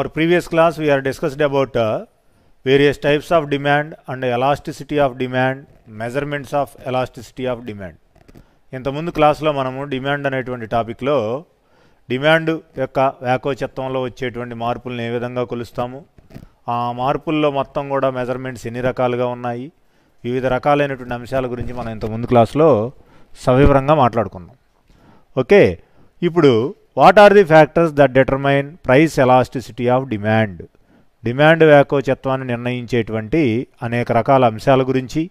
our previous class we are discussed about uh, various types of demand and elasticity of demand, measurements of elasticity of demand. ఇంతకుముందు క్లాస్లో మనము demand అనేటువంటి టాపిక్లో demand యొక్క వ్యాకోచత్వంలో వచ్చేటువంటి మార్పులను ఏ విధంగా కొలుస్తాము ఆ మార్పుల్లో మొత్తం కూడా మెజర్మెంట్స్ ఎన్ని రకాలుగా ఉన్నాయి వివిధ రకాలైనటువంటి అంశాల గురించి మనం ఇంతకుముందు క్లాస్లో సవివరంగా మాట్లాడుకున్నాం ఓకే ఇప్పుడు what are the factors that determine price elasticity of demand demand వ్యాకోచత్వాన్ని నిర్ణయించేటువంటి అనేక రకాల అంశాల గురించి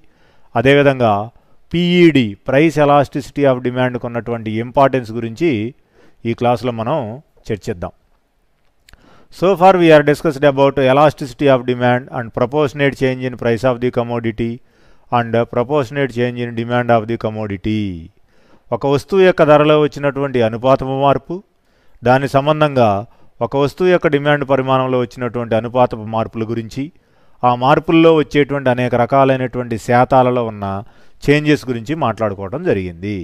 అదేవిధంగా పీఈడి ప్రైస్ ఎలాస్టిసిటీ ఆఫ్ డిమాండ్కు ఉన్నటువంటి ఇంపార్టెన్స్ గురించి ఈ క్లాస్లో మనం చర్చిద్దాం so far we are discussed about elasticity of demand and proportionate change in price of the commodity and proportionate change in demand of the commodity ఒక వస్తువు యొక్క ధరలో వచ్చినటువంటి అనుపాతము మార్పు దాని సంబంధంగా ఒక వస్తువు యొక్క డిమాండ్ పరిమాణంలో వచ్చినటువంటి అనుపాత మార్పుల గురించి ఆ మార్పుల్లో వచ్చేటువంటి అనేక రకాలైనటువంటి శాతాలలో ఉన్న చేంజెస్ గురించి మాట్లాడుకోవడం జరిగింది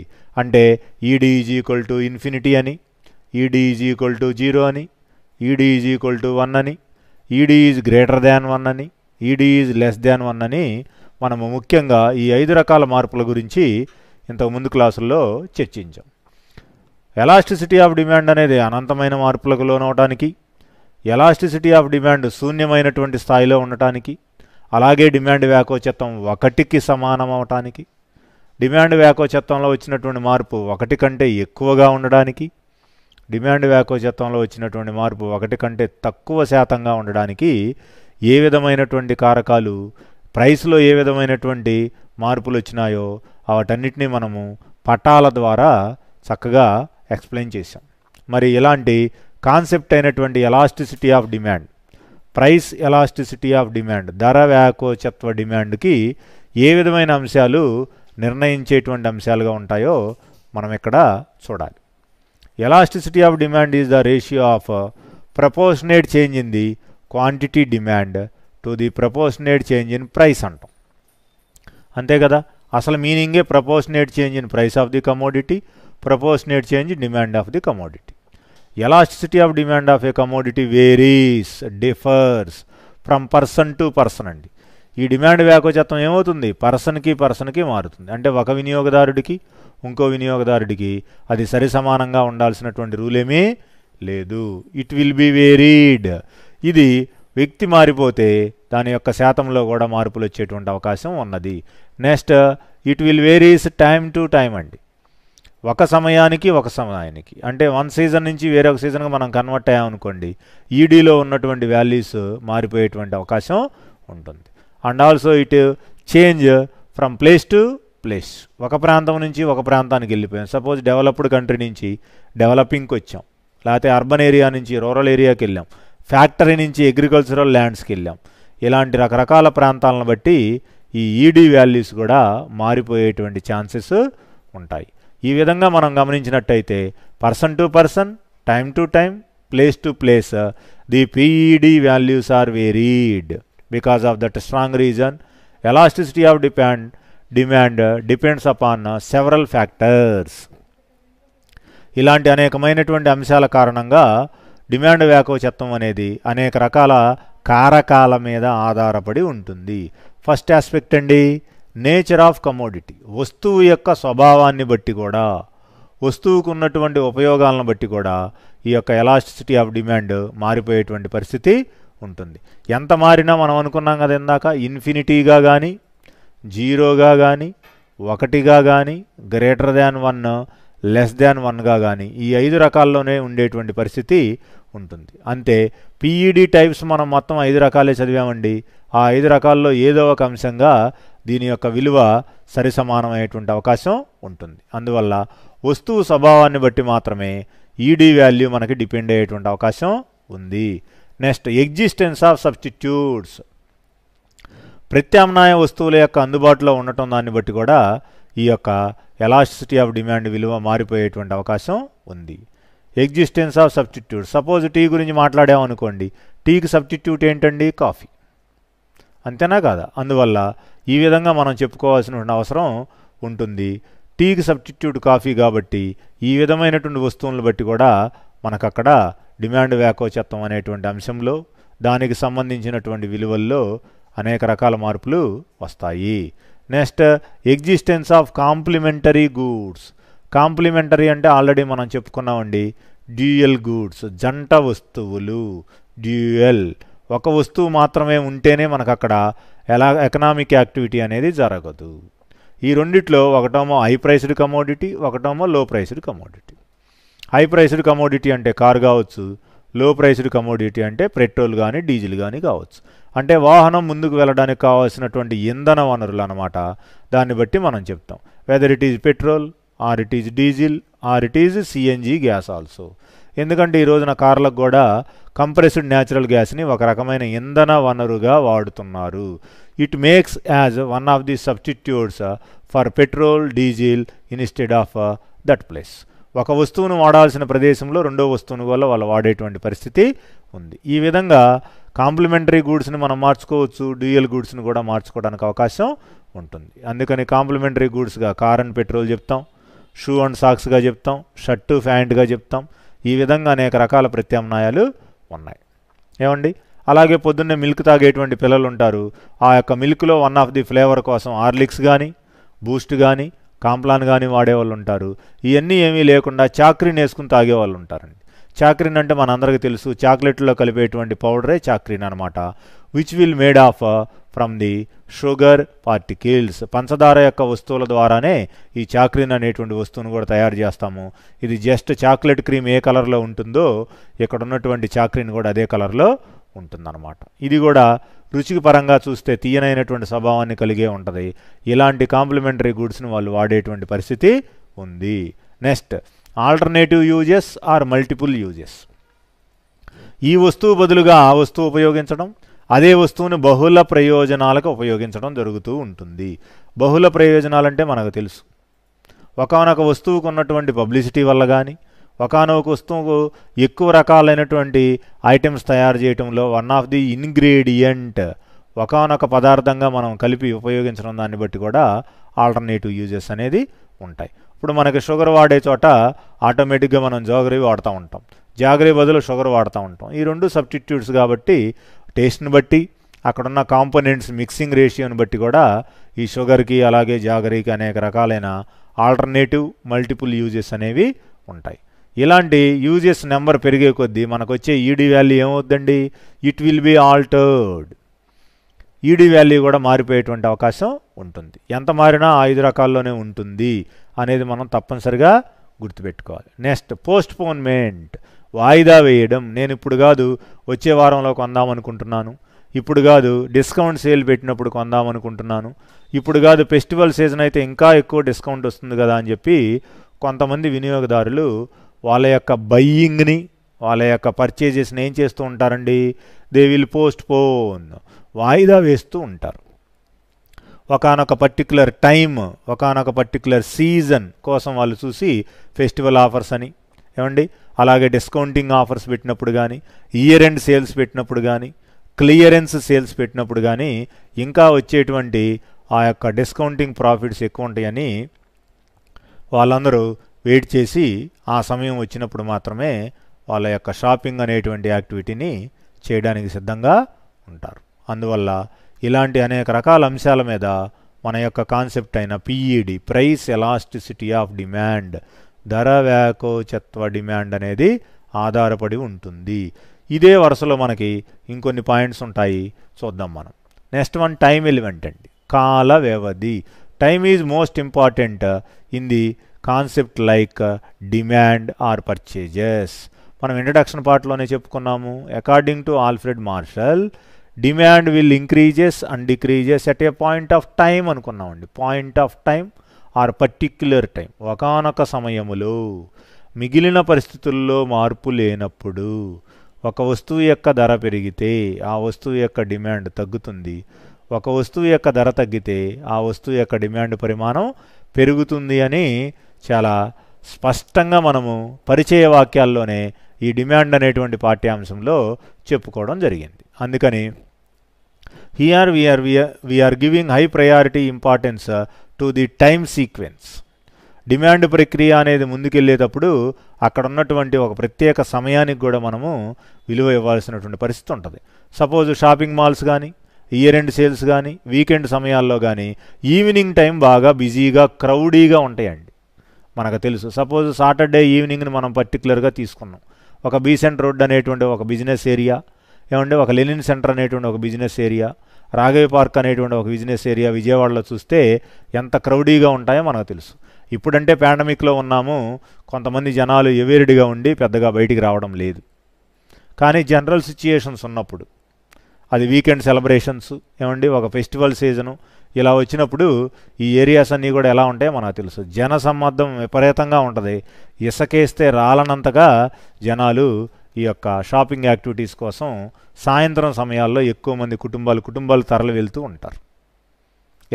అంటే ED is equal to infinity అని ED is equal to zero అని ED is equal to one అని ED is greater than one అని ED is less than one అని మనము ముఖ్యంగా ఈ ఐదు రకాల మార్పుల గురించి ఇంతకుముందు క్లాసుల్లో చర్చించాం ఎలాస్టిసిటీ ఆఫ్ డిమాండ్ అనేది అనంతమైన మార్పులకు లోనవటానికి ఎలాస్టిసిటీ ఆఫ్ డిమాండ్ శూన్యమైనటువంటి స్థాయిలో ఉండటానికి అలాగే డిమాండ్ వ్యాకోచిత్వం ఒకటికి సమానం అవటానికి డిమాండ్ వ్యాకోచిత్వంలో వచ్చినటువంటి మార్పు ఒకటి కంటే ఎక్కువగా ఉండడానికి డిమాండ్ వ్యాకోచిత్వంలో వచ్చినటువంటి మార్పు ఒకటి కంటే తక్కువ శాతంగా ఉండడానికి ఏ విధమైనటువంటి కారకాలు ప్రైస్లో ఏ విధమైనటువంటి మార్పులు వచ్చినాయో వాటన్నిటినీ మనము పటాల ద్వారా చక్కగా ఎక్స్ప్లెయిన్ చేశాం మరి ఇలాంటి కాన్సెప్ట్ అయినటువంటి elasticity of demand price elasticity of demand ధర వ్యాకోచత్వ డిమాండ్కి ఏ విధమైన అంశాలు నిర్ణయించేటువంటి అంశాలుగా ఉంటాయో మనం ఇక్కడ చూడాలి elasticity of demand is the ratio of proportionate change in the quantity demand to the proportionate change in price అంటాం అంతే కదా అసలు మీనింగే proportionate change in price of the commodity proportionate change demand of the commodity commodity. Of demand of of commodity varies differs from person to person అండి ఈ demand వ్యాకోచత్వం ఏమవుతుంది పర్సన్కి పర్సన్కి మారుతుంది అంటే ఒక వినియోగదారుడికి ఇంకో వినియోగదారుడికి అది సరి సమానంగా ఉండాల్సినటువంటి రూల్ ఏమీ లేదు ఇట్ విల్ బి వేరీడ్ ఇది వ్యక్తి మారిపోతే దాని యొక్క శాతంలో కూడా మార్పులు వచ్చేటువంటి అవకాశం ఉన్నది next it will varies time to time అండి ఒక సమయానికి ఒక సమయానికి అంటే వన్ సీజన్ నుంచి వేరొక సీజన్కి మనం కన్వర్ట్ అయ్యామనుకోండి ఈడీలో ఉన్నటువంటి వాల్యూస్ మారిపోయేటువంటి అవకాశం ఉంటుంది and also it change from place to place ఒక ప్రాంతం నుంచి ఒక ప్రాంతానికి వెళ్ళిపోయాం సపోజ్ డెవలప్డ్ కంట్రీ నుంచి డెవలపింగ్కి వచ్చాం లేకపోతే అర్బన్ ఏరియా నుంచి రూరల్ ఏరియాకి వెళ్ళాం ఫ్యాక్టరీ నుంచి అగ్రికల్చరల్ ల్యాండ్స్కి వెళ్ళాం ఇలాంటి రకరకాల ప్రాంతాలను బట్టి ఈ ఈడీ వాల్యూస్ కూడా మారిపోయేటువంటి ఛాన్సెస్ ఉంటాయి ఈ విధంగా మనం గమనించినట్టయితే person to person time to time place to place the PED values are varied because of that strong reason elasticity of depend demand depends upon several factors ఇలాంటి అనేకమైనటువంటి అంశాల కారణంగా డిమాండ్ వ్యాకోచత్వం అనేది అనేక రకాల కారకాల మీద ఆధారపడి ఉంటుంది ఫస్ట్ ఆస్పెక్ట్ అండి నేచర్ ఆఫ్ కమోడిటీ వస్తువు యొక్క స్వభావాన్ని బట్టి కూడా వస్తువుకు ఉన్నటువంటి ఉపయోగాలను బట్టి కూడా ఈ యొక్క ఎలాస్టిసిటీ ఆఫ్ డిమాండ్ మారిపోయేటువంటి పరిస్థితి ఉంటుంది ఎంత మారినా మనం అనుకున్నాం కదా ఇందాక ఇన్ఫినిటీగా కానీ జీరోగా కానీ ఒకటిగా కానీ greater than one less than వన్గా కానీ ఈ ఐదు రకాల్లోనే ఉండేటువంటి పరిస్థితి ఉంటుంది అంతే పీఈడి టైప్స్ మనం మొత్తం ఐదు రకాలే చదివామండి ఆ ఐదు రకాల్లో ఏదో ఒక అంశంగా దీని యొక్క విలువ సరిసమానమైనటువంటి అవకాశం ఉంటుంది అందువల్ల వస్తువు స్వభావాన్ని బట్టి మాత్రమే ఈడీ e వాల్యూ మనకి డిపెండ్ అయ్యేటువంటి అవకాశం ఉంది నెక్స్ట్ ఎగ్జిస్టెన్స్ ఆఫ్ సబ్స్టిట్యూట్స్ ప్రత్యామ్నాయ వస్తువుల యొక్క అందుబాటులో ఉండటం దాన్ని బట్టి కూడా ఈ యొక్క ఎలాసిటీ ఆఫ్ డిమాండ్ విలువ మారిపోయేటువంటి అవకాశం ఉంది existence of substitute suppose tea గురించి మాట్లాడామనుకోండి టీకి సబ్స్టిట్యూట్ ఏంటండి కాఫీ అంతేనా కాదా అందువల్ల ఈ విధంగా మనం చెప్పుకోవాల్సిన అవసరం ఉంటుంది టీకి సబ్స్టిట్యూట్ కాఫీ కాబట్టి ఈ విధమైనటువంటి వస్తువులను బట్టి కూడా మనకు అక్కడ డిమాండ్ వ్యాకోచత్వం అనేటువంటి అంశంలో దానికి సంబంధించినటువంటి విలువల్లో అనేక రకాల మార్పులు వస్తాయి next existence of complementary goods complementary అంటే ఆల్రెడీ మనం చెప్పుకున్నామండి డ్యూయల్ గూడ్స్ జంట వస్తువులు డ్యూయల్ ఒక వస్తువు మాత్రమే ఉంటేనే మనకు అక్కడ ఎలా ఎకనామిక్ యాక్టివిటీ అనేది జరగదు ఈ రెండిట్లో ఒకటేమో హై ప్రైస్డ్ కమోడిటీ ఒకటేమో low priced commodity high priced commodity అంటే కారు కావచ్చు లో ప్రైస్డ్ కమోడిటీ అంటే పెట్రోల్ కానీ డీజిల్ కానీ కావచ్చు అంటే వాహనం ముందుకు వెళ్ళడానికి కావాల్సినటువంటి ఇంధన వనరులు అనమాట దాన్ని బట్టి మనం చెప్తాం whether it is petrol or it is diesel or it is CNG gas also ఎందుకంటే ఈ రోజున కార్లకు కూడా కంప్రెస్డ్ న్యాచురల్ గ్యాస్ని ఒక రకమైన ఇంధన వనరుగా వాడుతున్నారు it makes as one of the substitutes for petrol diesel instead of that place ఒక వస్తువును వాడాల్సిన ప్రదేశంలో రెండో వస్తువును వల్ల వాళ్ళు వాడేటువంటి పరిస్థితి ఉంది ఈ విధంగా కాంప్లిమెంటరీ గూడ్స్ని మనం మార్చుకోవచ్చు డ్యూయల్ గూడ్స్ని కూడా మార్చుకోవడానికి అవకాశం ఉంటుంది అందుకని కాంప్లిమెంటరీ గూడ్స్గా కార్ అండ్ పెట్రోల్ చెప్తాం షూ అండ్ సాక్స్గా చెప్తాం షర్టు ప్యాంట్గా చెప్తాం ఈ విధంగా అనేక రకాల ప్రత్యామ్నాయాలు ఉన్నాయి ఏమండి అలాగే పొద్దున్నే మిల్క్ తాగేటువంటి పిల్లలు ఉంటారు ఆ యొక్క మిల్క్లో వన్ ఆఫ్ ది ఫ్లేవర్ కోసం హార్లిక్స్ కానీ బూస్ట్ కానీ కాంప్లాన్ కానీ వాడేవాళ్ళు ఉంటారు ఇవన్నీ ఏమీ లేకుండా చాక్రీని వేసుకుని తాగేవాళ్ళు ఉంటారండి చాక్రీన్ అంటే మనందరికీ తెలుసు చాక్లెట్లో కలిపేటువంటి పౌడరే చాక్రీన్ అనమాట which will made of from the sugar particles పంచదార యొక్క వస్తువుల ద్వారానే ఈ చాక్లిన్ అనేటువంటి వస్తువును కూడా తయారు చేస్తాము ఇది జస్ట్ చాక్లెట్ క్రీమ్ ఏ కలర్లో ఉంటుందో ఇక్కడ ఉన్నటువంటి చాక్లిన్ కూడా అదే కలర్లో ఉంటుందన్నమాట ఇది కూడా రుచికి పరంగా చూస్తే తీయనైనటువంటి స్వభావాన్ని కలిగే ఉంటుంది ఇలాంటి కాంప్లిమెంటరీ గుడ్స్ని వాళ్ళు వాడేటువంటి పరిస్థితి ఉంది next alternative uses or multiple uses ఈ వస్తువు బదులుగా ఆ వస్తువు ఉపయోగించడం అదే వస్తువును బహుళ ప్రయోజనాలకు ఉపయోగించడం జరుగుతూ ఉంటుంది బహుళ ప్రయోజనాలంటే మనకు తెలుసు ఒకనొక వస్తువుకు ఉన్నటువంటి పబ్లిసిటీ వల్ల కానీ ఒకనొక వస్తువుకు ఎక్కువ రకాలైనటువంటి ఐటమ్స్ తయారు చేయటంలో వన్ ఆఫ్ ది ఇంగ్రీడియంట్ ఒకనొక పదార్థంగా మనం కలిపి ఉపయోగించడం దాన్ని బట్టి కూడా ఆల్టర్నేటివ్ యూజెస్ అనేది ఉంటాయి ఇప్పుడు మనకి షుగర్ వాడే చోట ఆటోమేటిక్గా మనం జాగరీ వాడుతూ ఉంటాం జాగరీ బదులు షుగర్ వాడుతూ ఉంటాం ఈ రెండు సబ్స్టిట్యూట్స్ కాబట్టి టేస్ట్ని బట్టి అక్కడున్న కాంపోనెంట్స్ మిక్సింగ్ రేషియోని బట్టి కూడా ఈ షుగర్కి అలాగే జాగరీకి అనేక రకాలైన ఆల్టర్నేటివ్ మల్టిపుల్ యూజెస్ అనేవి ఉంటాయి ఇలాంటి యూజెస్ నెంబర్ పెరిగే కొద్దీ మనకు వచ్చే ఈడీ వాల్యూ ఏమవుద్దండి it will be altered ED value కూడా మారిపోయేటువంటి అవకాశం ఉంటుంది ఎంత మారినా ఐదు రకాల్లోనే ఉంటుంది అనేది మనం తప్పనిసరిగా గుర్తుపెట్టుకోవాలి నెక్స్ట్ పోస్ట్ పోన్మెంట్ వాయిదా వేయడం నేను ఇప్పుడు కాదు వచ్చే వారంలో కొందాం అనుకుంటున్నాను ఇప్పుడు కాదు డిస్కౌంట్ సేల్ పెట్టినప్పుడు కొందాం అనుకుంటున్నాను ఇప్పుడు కాదు ఫెస్టివల్ సీజన్ అయితే ఇంకా ఎక్కువ డిస్కౌంట్ వస్తుంది కదా అని చెప్పి కొంతమంది వినియోగదారులు వాళ్ళ యొక్క బయ్యింగ్ని వాళ్ళ యొక్క పర్చేజెస్ని ఏం చేస్తూ ఉంటారండి దే విల్ పోస్ట్ పోన్ వాయిదా వేస్తూ ఉంటారు ఒకనొక పర్టికులర్ టైం ఒకనొక పర్టికులర్ సీజన్ కోసం వాళ్ళు చూసి ఫెస్టివల్ ఆఫర్స్ అని ఏమండి అలాగే డిస్కౌంటింగ్ ఆఫర్స్ పెట్టినప్పుడు కానీ ఇయర్ ఎండ్ సేల్స్ పెట్టినప్పుడు కానీ క్లియరెన్స్ సేల్స్ పెట్టినప్పుడు కానీ ఇంకా వచ్చేటువంటి ఆ యొక్క డిస్కౌంటింగ్ ప్రాఫిట్స్ ఎక్కువ ఉంటాయని వాళ్ళందరూ వెయిట్ చేసి ఆ సమయం వచ్చినప్పుడు మాత్రమే వాళ్ళ యొక్క షాపింగ్ అనేటువంటి యాక్టివిటీని చేయడానికి సిద్ధంగా ఉంటారు అందువల్ల ఇలాంటి అనేక రకాల అంశాల మీద మన యొక్క కాన్సెప్ట్ అయిన PED price elasticity of demand ధర వ్యాకోచత్వ డిమాండ్ అనేది ఆధారపడి ఉంటుంది ఇదే వరుసలో మనకి ఇంకొన్ని పాయింట్స్ ఉంటాయి చూద్దాం మనం నెక్స్ట్ వన్ టైం ఎలిమెంట్ అండి కాల వ్యవధి time is most important in the concept like demand or purchases మనం ఇంట్రడక్షన్ పార్ట్లోనే చెప్పుకున్నాము according to Alfred Marshall demand will increases and decreases at a point of time అనుకున్నామండి point of time or particular time ఒకనొక సమయములో మిగిలిన పరిస్థితుల్లో మార్పు లేనప్పుడు ఒక వస్తువు యొక్క ధర పెరిగితే ఆ వస్తువు యొక్క డిమాండ్ తగ్గుతుంది ఒక వస్తువు యొక్క ధర తగ్గితే ఆ వస్తువు యొక్క డిమాండ్ పరిమాణం పెరుగుతుంది అని చాలా స్పష్టంగా మనము పరిచయ వాక్యాల్లోనే ఈ డిమాండ్ అనేటువంటి పాఠ్యాంశంలో చెప్పుకోవడం జరిగింది అందుకని here we are we are we are giving high priority importance to the time sequence demand ప్రక్రియ అనేది ముందుకెళ్ళేటప్పుడు అక్కడ ఉన్నటువంటి ఒక ప్రత్యేక సమయానికి కూడా మనము విలువ ఇవ్వాల్సినటువంటి పరిస్థితి ఉంటుంది సపోజ్ షాపింగ్ మాల్స్ కానీ ఇయర్ ఎండ్ సేల్స్ కానీ వీకెండ్ సమయాల్లో కానీ ఈవినింగ్ టైం బాగా బిజీగా క్రౌడీగా ఉంటాయండి మనకు తెలుసు సపోజ్ సాటర్డే ఈవినింగ్ని మనం పర్టికులర్గా తీసుకున్నాం ఒక బీసెంట్ రోడ్ అనేటువంటి ఒక బిజినెస్ ఏరియా ఏమంటే ఒక లెనిన్ సెంటర్ అనేటువంటి ఒక బిజినెస్ ఏరియా రాఘవి పార్క్ అనేటువంటి ఒక బిజినెస్ ఏరియా విజయవాడలో చూస్తే ఎంత క్రౌడీగా ఉంటాయో మనకు తెలుసు ఇప్పుడంటే పాండమిక్లో ఉన్నాము కొంతమంది జనాలు ఎవేరిడిగా ఉండి పెద్దగా బయటికి రావడం లేదు కానీ జనరల్ సిచ్యుయేషన్స్ ఉన్నప్పుడు అది వీకెండ్ సెలబ్రేషన్స్ ఏమండి ఒక ఫెస్టివల్ సీజను ఇలా వచ్చినప్పుడు ఈ ఏరియాస్ అన్నీ కూడా ఎలా ఉంటాయో మనకు తెలుసు జన సమ్మర్దం విపరీతంగా ఉంటుంది ఇసకేస్తే రాలనంతగా జనాలు ఈ యొక్క షాపింగ్ యాక్టివిటీస్ కోసం సాయంత్రం సమయాల్లో ఎక్కువ మంది కుటుంబాలు కుటుంబాలు తరలి వెళ్తూ ఉంటారు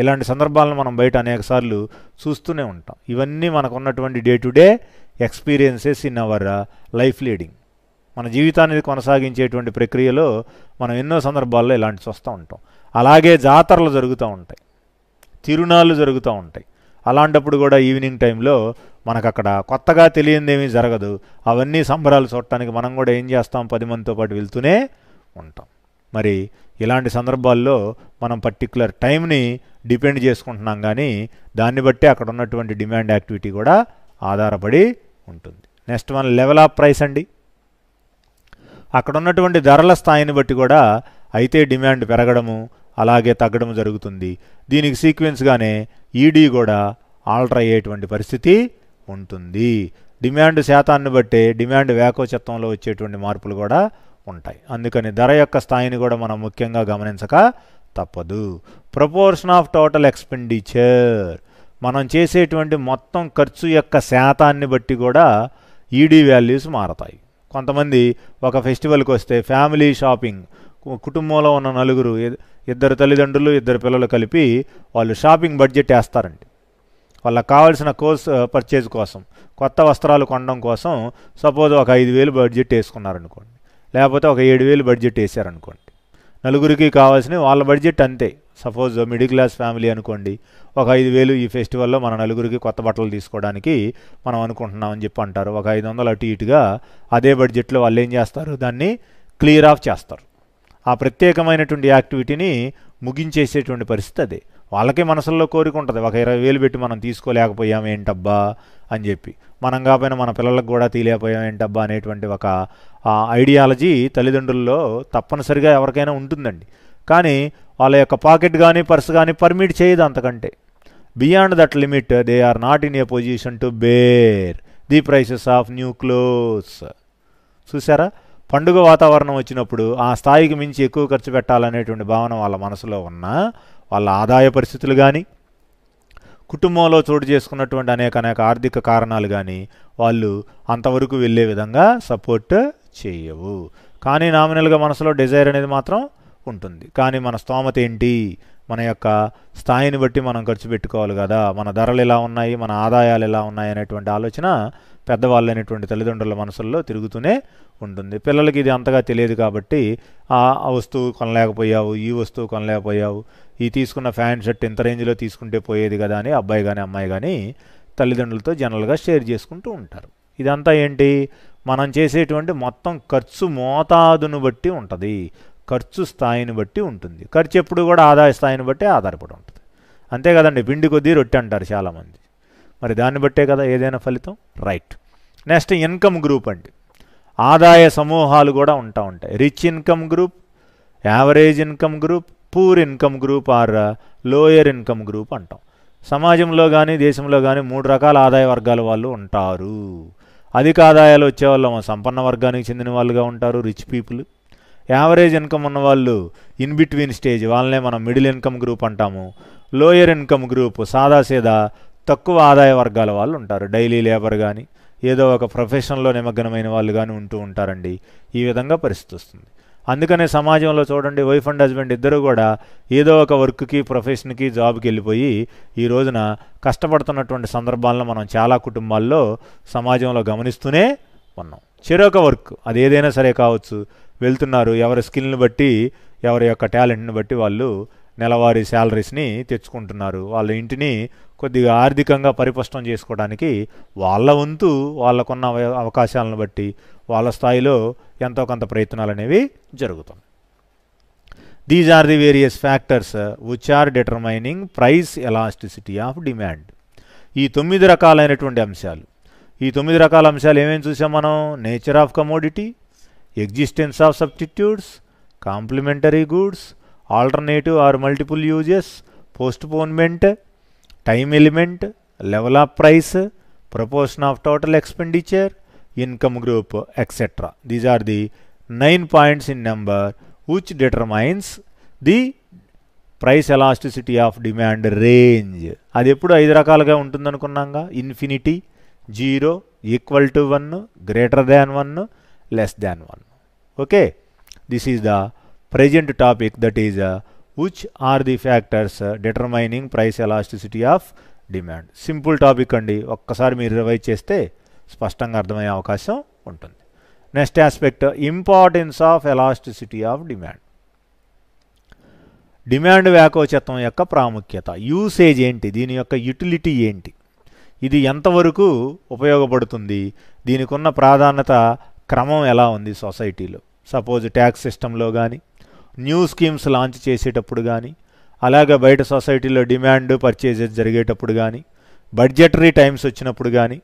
ఇలాంటి సందర్భాలను మనం బయట అనేకసార్లు చూస్తూనే ఉంటాం ఇవన్నీ మనకు ఉన్నటువంటి day to day experiences in our life leading మన జీవితాన్ని కొనసాగించేటువంటి ప్రక్రియలో మనం ఎన్నో సందర్భాల్లో ఇలాంటి చూస్తూ ఉంటాం అలాగే జాతరలు జరుగుతూ ఉంటాయి తిరుణాలు జరుగుతూ ఉంటాయి అలాంటప్పుడు కూడా ఈవినింగ్ టైంలో మనకు అక్కడ కొత్తగా తెలియందేమీ జరగదు అవన్నీ సంబరాలు చూడటానికి మనం కూడా ఏం చేస్తాం పది మందితో పాటు వెళ్తూనే ఉంటాం మరి ఇలాంటి సందర్భాల్లో మనం పర్టికులర్ టైంని డిపెండ్ చేసుకుంటున్నాం కానీ దాన్ని బట్టి అక్కడ ఉన్నటువంటి డిమాండ్ యాక్టివిటీ కూడా ఆధారపడి ఉంటుంది next one level of price అండి అక్కడ ఉన్నటువంటి ధరల స్థాయిని బట్టి కూడా అయితే డిమాండ్ పెరగడము అలాగే తగ్గడం జరుగుతుంది దీనికి సీక్వెన్స్గానే ఈడీ e కూడా ఆల్టర్ అయ్యేటువంటి పరిస్థితి ఉంటుంది డిమాండ్ శాతాన్ని బట్టే డిమాండ్ వేకోచత్వంలో వచ్చేటువంటి మార్పులు కూడా ఉంటాయి అందుకని ధర యొక్క స్థాయిని కూడా మనం ముఖ్యంగా గమనించక తప్పదు ప్రపోర్షన్ ఆఫ్ టోటల్ ఎక్స్పెండిచర్ మనం చేసేటువంటి మొత్తం ఖర్చు యొక్క శాతాన్ని బట్టి కూడా ఈడీ e వాల్యూస్ మారతాయి కొంతమంది ఒక ఫెస్టివల్కి వస్తే ఫ్యామిలీ షాపింగ్ కుటుంబంలో ఉన్న నలుగురు ఇద్దరు తల్లిదండ్రులు ఇద్దరు పిల్లలు కలిపి వాళ్ళు షాపింగ్ బడ్జెట్ వేస్తారండి వాళ్ళకి కావాల్సిన కోర్స్ పర్చేజ్ కోసం కొత్త వస్త్రాలు కొనడం కోసం సపోజ్ ఒక ఐదు వేలు బడ్జెట్ వేసుకున్నారనుకోండి లేకపోతే ఒక ఏడు వేలు బడ్జెట్ వేసారనుకోండి నలుగురికి కావాల్సినవి వాళ్ళ బడ్జెట్ అంతే సపోజ్ మిడిల్ క్లాస్ ఫ్యామిలీ అనుకోండి ఒక ఐదు వేలు ఈ ఫెస్టివల్లో మన నలుగురికి కొత్త బట్టలు తీసుకోవడానికి మనం అనుకుంటున్నామని చెప్పి అంటారు ఒక ఐదు వందలు అటు ఇటుగా అదే బడ్జెట్లో వాళ్ళు ఏం చేస్తారు దాన్ని క్లియర్ ఆఫ్ చేస్తారు ఆ ప్రత్యేకమైనటువంటి యాక్టివిటీని ముగించేసేటువంటి పరిస్థితి అది వాళ్ళకే మనసుల్లో కోరిక ఉంటుంది ఒక ఇరవై వేలు పెట్టి మనం తీసుకోలేకపోయాం ఏంటబ్బా అని చెప్పి మనం కాకపోయినా మన పిల్లలకు కూడా తీలేకపోయాం ఏంటబ్బా అనేటువంటి ఒక ఐడియాలజీ తల్లిదండ్రుల్లో తప్పనిసరిగా ఎవరికైనా ఉంటుందండి కానీ వాళ్ళ యొక్క పాకెట్ కానీ పర్స్ కానీ పర్మిట్ చేయదు అంతకంటే beyond that limit they are not in a position to bear the prices of new clothes చూసారా పండుగ వాతావరణం వచ్చినప్పుడు ఆ స్థాయికి మించి ఎక్కువ ఖర్చు పెట్టాలనేటువంటి భావన వాళ్ళ మనసులో ఉన్న వాళ్ళ ఆదాయ పరిస్థితులు కానీ కుటుంబంలో చోటు చేసుకున్నటువంటి అనేక అనేక ఆర్థిక కారణాలు కానీ వాళ్ళు అంతవరకు వెళ్ళే విధంగా సపోర్ట్ చేయవు కానీ నామినల్గా మనసులో డిజైర్ అనేది మాత్రం ఉంటుంది కానీ మన స్తోమత ఏంటి మన యొక్క స్థాయిని బట్టి మనం ఖర్చు పెట్టుకోవాలి కదా మన ధరలు ఎలా ఉన్నాయి మన ఆదాయాలు ఎలా ఉన్నాయి అనేటువంటి ఆలోచన పెద్దవాళ్ళైనటువంటి తల్లిదండ్రుల మనసుల్లో తిరుగుతూనే ఉంటుంది పిల్లలకి ఇది అంతగా తెలియదు కాబట్టి ఆ వస్తువు కొనలేకపోయావు ఈ వస్తువు కొనలేకపోయావు ఈ తీసుకున్న ఫ్యాంట్ షర్ట్ ఇంత రేంజ్లో తీసుకుంటే పోయేది కదా అని అబ్బాయి కానీ అమ్మాయి కానీ తల్లిదండ్రులతో జనరల్గా షేర్ చేసుకుంటూ ఉంటారు ఇదంతా ఏంటి మనం చేసేటువంటి మొత్తం ఖర్చు మోతాదును బట్టి ఉంటుంది ఖర్చు స్థాయిని బట్టి ఉంటుంది ఖర్చు ఎప్పుడు కూడా ఆదాయ స్థాయిని బట్టి ఆధారపడి ఉంటుంది అంతే కదండి పిండి కొద్దీ రొట్టె అంటారు చాలామంది మరి దాన్ని బట్టే కదా ఏదైనా ఫలితం రైట్ నెక్స్ట్ ఇన్కమ్ గ్రూప్ అండి ఆదాయ సమూహాలు కూడా ఉంటా ఉంటాయి rich income group average income group poor income group or lower income group అంటాం సమాజంలో కానీ దేశంలో కానీ మూడు రకాల ఆదాయ వర్గాల వాళ్ళు ఉంటారు అధిక ఆదాయాలు వచ్చే వాళ్ళు సంపన్న వర్గానికి చెందిన వాళ్ళుగా ఉంటారు రిచ్ పీపుల్ యావరేజ్ ఇన్కమ్ ఉన్న వాళ్ళు ఇన్ బిట్వీన్ స్టేజ్ వాళ్ళనే మనం మిడిల్ ఇన్కమ్ గ్రూప్ అంటాము లోయర్ ఇన్కమ్ గ్రూప్ సాదాసీదా తక్కువ ఆదాయ వర్గాల వాళ్ళు ఉంటారు డైలీ లేబర్ కానీ ఏదో ఒక ప్రొఫెషన్లో నిమగ్నమైన వాళ్ళు కానీ ఉంటూ ఉంటారండి ఈ విధంగా పరిస్థితి వస్తుంది అందుకనే సమాజంలో చూడండి వైఫ్ అండ్ హస్బెండ్ ఇద్దరు కూడా ఏదో ఒక వర్క్కి ప్రొఫెషన్కి జాబ్కి వెళ్ళిపోయి ఈ రోజున కష్టపడుతున్నటువంటి సందర్భాలను మనం చాలా కుటుంబాల్లో సమాజంలో గమనిస్తూనే ఉన్నాం చెరొక వర్క్ అది ఏదైనా సరే కావచ్చు వెళ్తున్నారు ఎవరి స్కిల్ని బట్టి ఎవరి యొక్క టాలెంట్ని బట్టి వాళ్ళు నెలవారీ శాలరీస్ని తెచ్చుకుంటున్నారు వాళ్ళ ఇంటిని కొద్దిగా ఆర్థికంగా పరిపుష్టం చేసుకోవడానికి వాళ్ళ వంతు వాళ్ళకున్న అవకాశాలను బట్టి వాళ్ళ స్థాయిలో ఎంతో కొంత ప్రయత్నాలు అనేవి జరుగుతుంది these are the various factors which are determining price elasticity of demand ఈ తొమ్మిది రకాలైనటువంటి అంశాలు ఈ తొమ్మిది రకాల అంశాలు ఏమేమి చూసాం మనం nature of commodity existence of substitutes, complementary goods, alternative or multiple uses, postponement, time element, level of price, proportion of total expenditure, income group, etc. These are the nine points in number which determines the price elasticity of demand range. అది ఎప్పుడు ఐదు రకాలుగా ఉంటుందనుకున్నాగా infinity zero equal to one greater than one less than one okay this is the present topic that is uh, which are the factors uh, determining price elasticity of demand simple topic అండి ఒక్కసారి మీరు revise చేస్తే స్పష్టంగా అర్థమయ్యే అవకాశం ఉంటుంది next aspect importance of elasticity of demand demand వ్యాకోచత్వం యొక్క ప్రాముఖ్యత యూసేజ్ ఏంటి దీని యొక్క యుటిలిటీ ఏంటి ఇది ఎంతవరకు ఉపయోగపడుతుంది దీనికి ఉన్న ప్రాధాన్యత క్రమం ఎలా ఉంది సొసైటీలో సపోజ్ ట్యాక్స్ సిస్టంలో కానీ న్యూ స్కీమ్స్ లాంచ్ చేసేటప్పుడు కానీ అలాగే బయట సొసైటీలో డిమాండ్ పర్చేజెస్ జరిగేటప్పుడు కానీ బడ్జెటరీ టైమ్స్ వచ్చినప్పుడు కానీ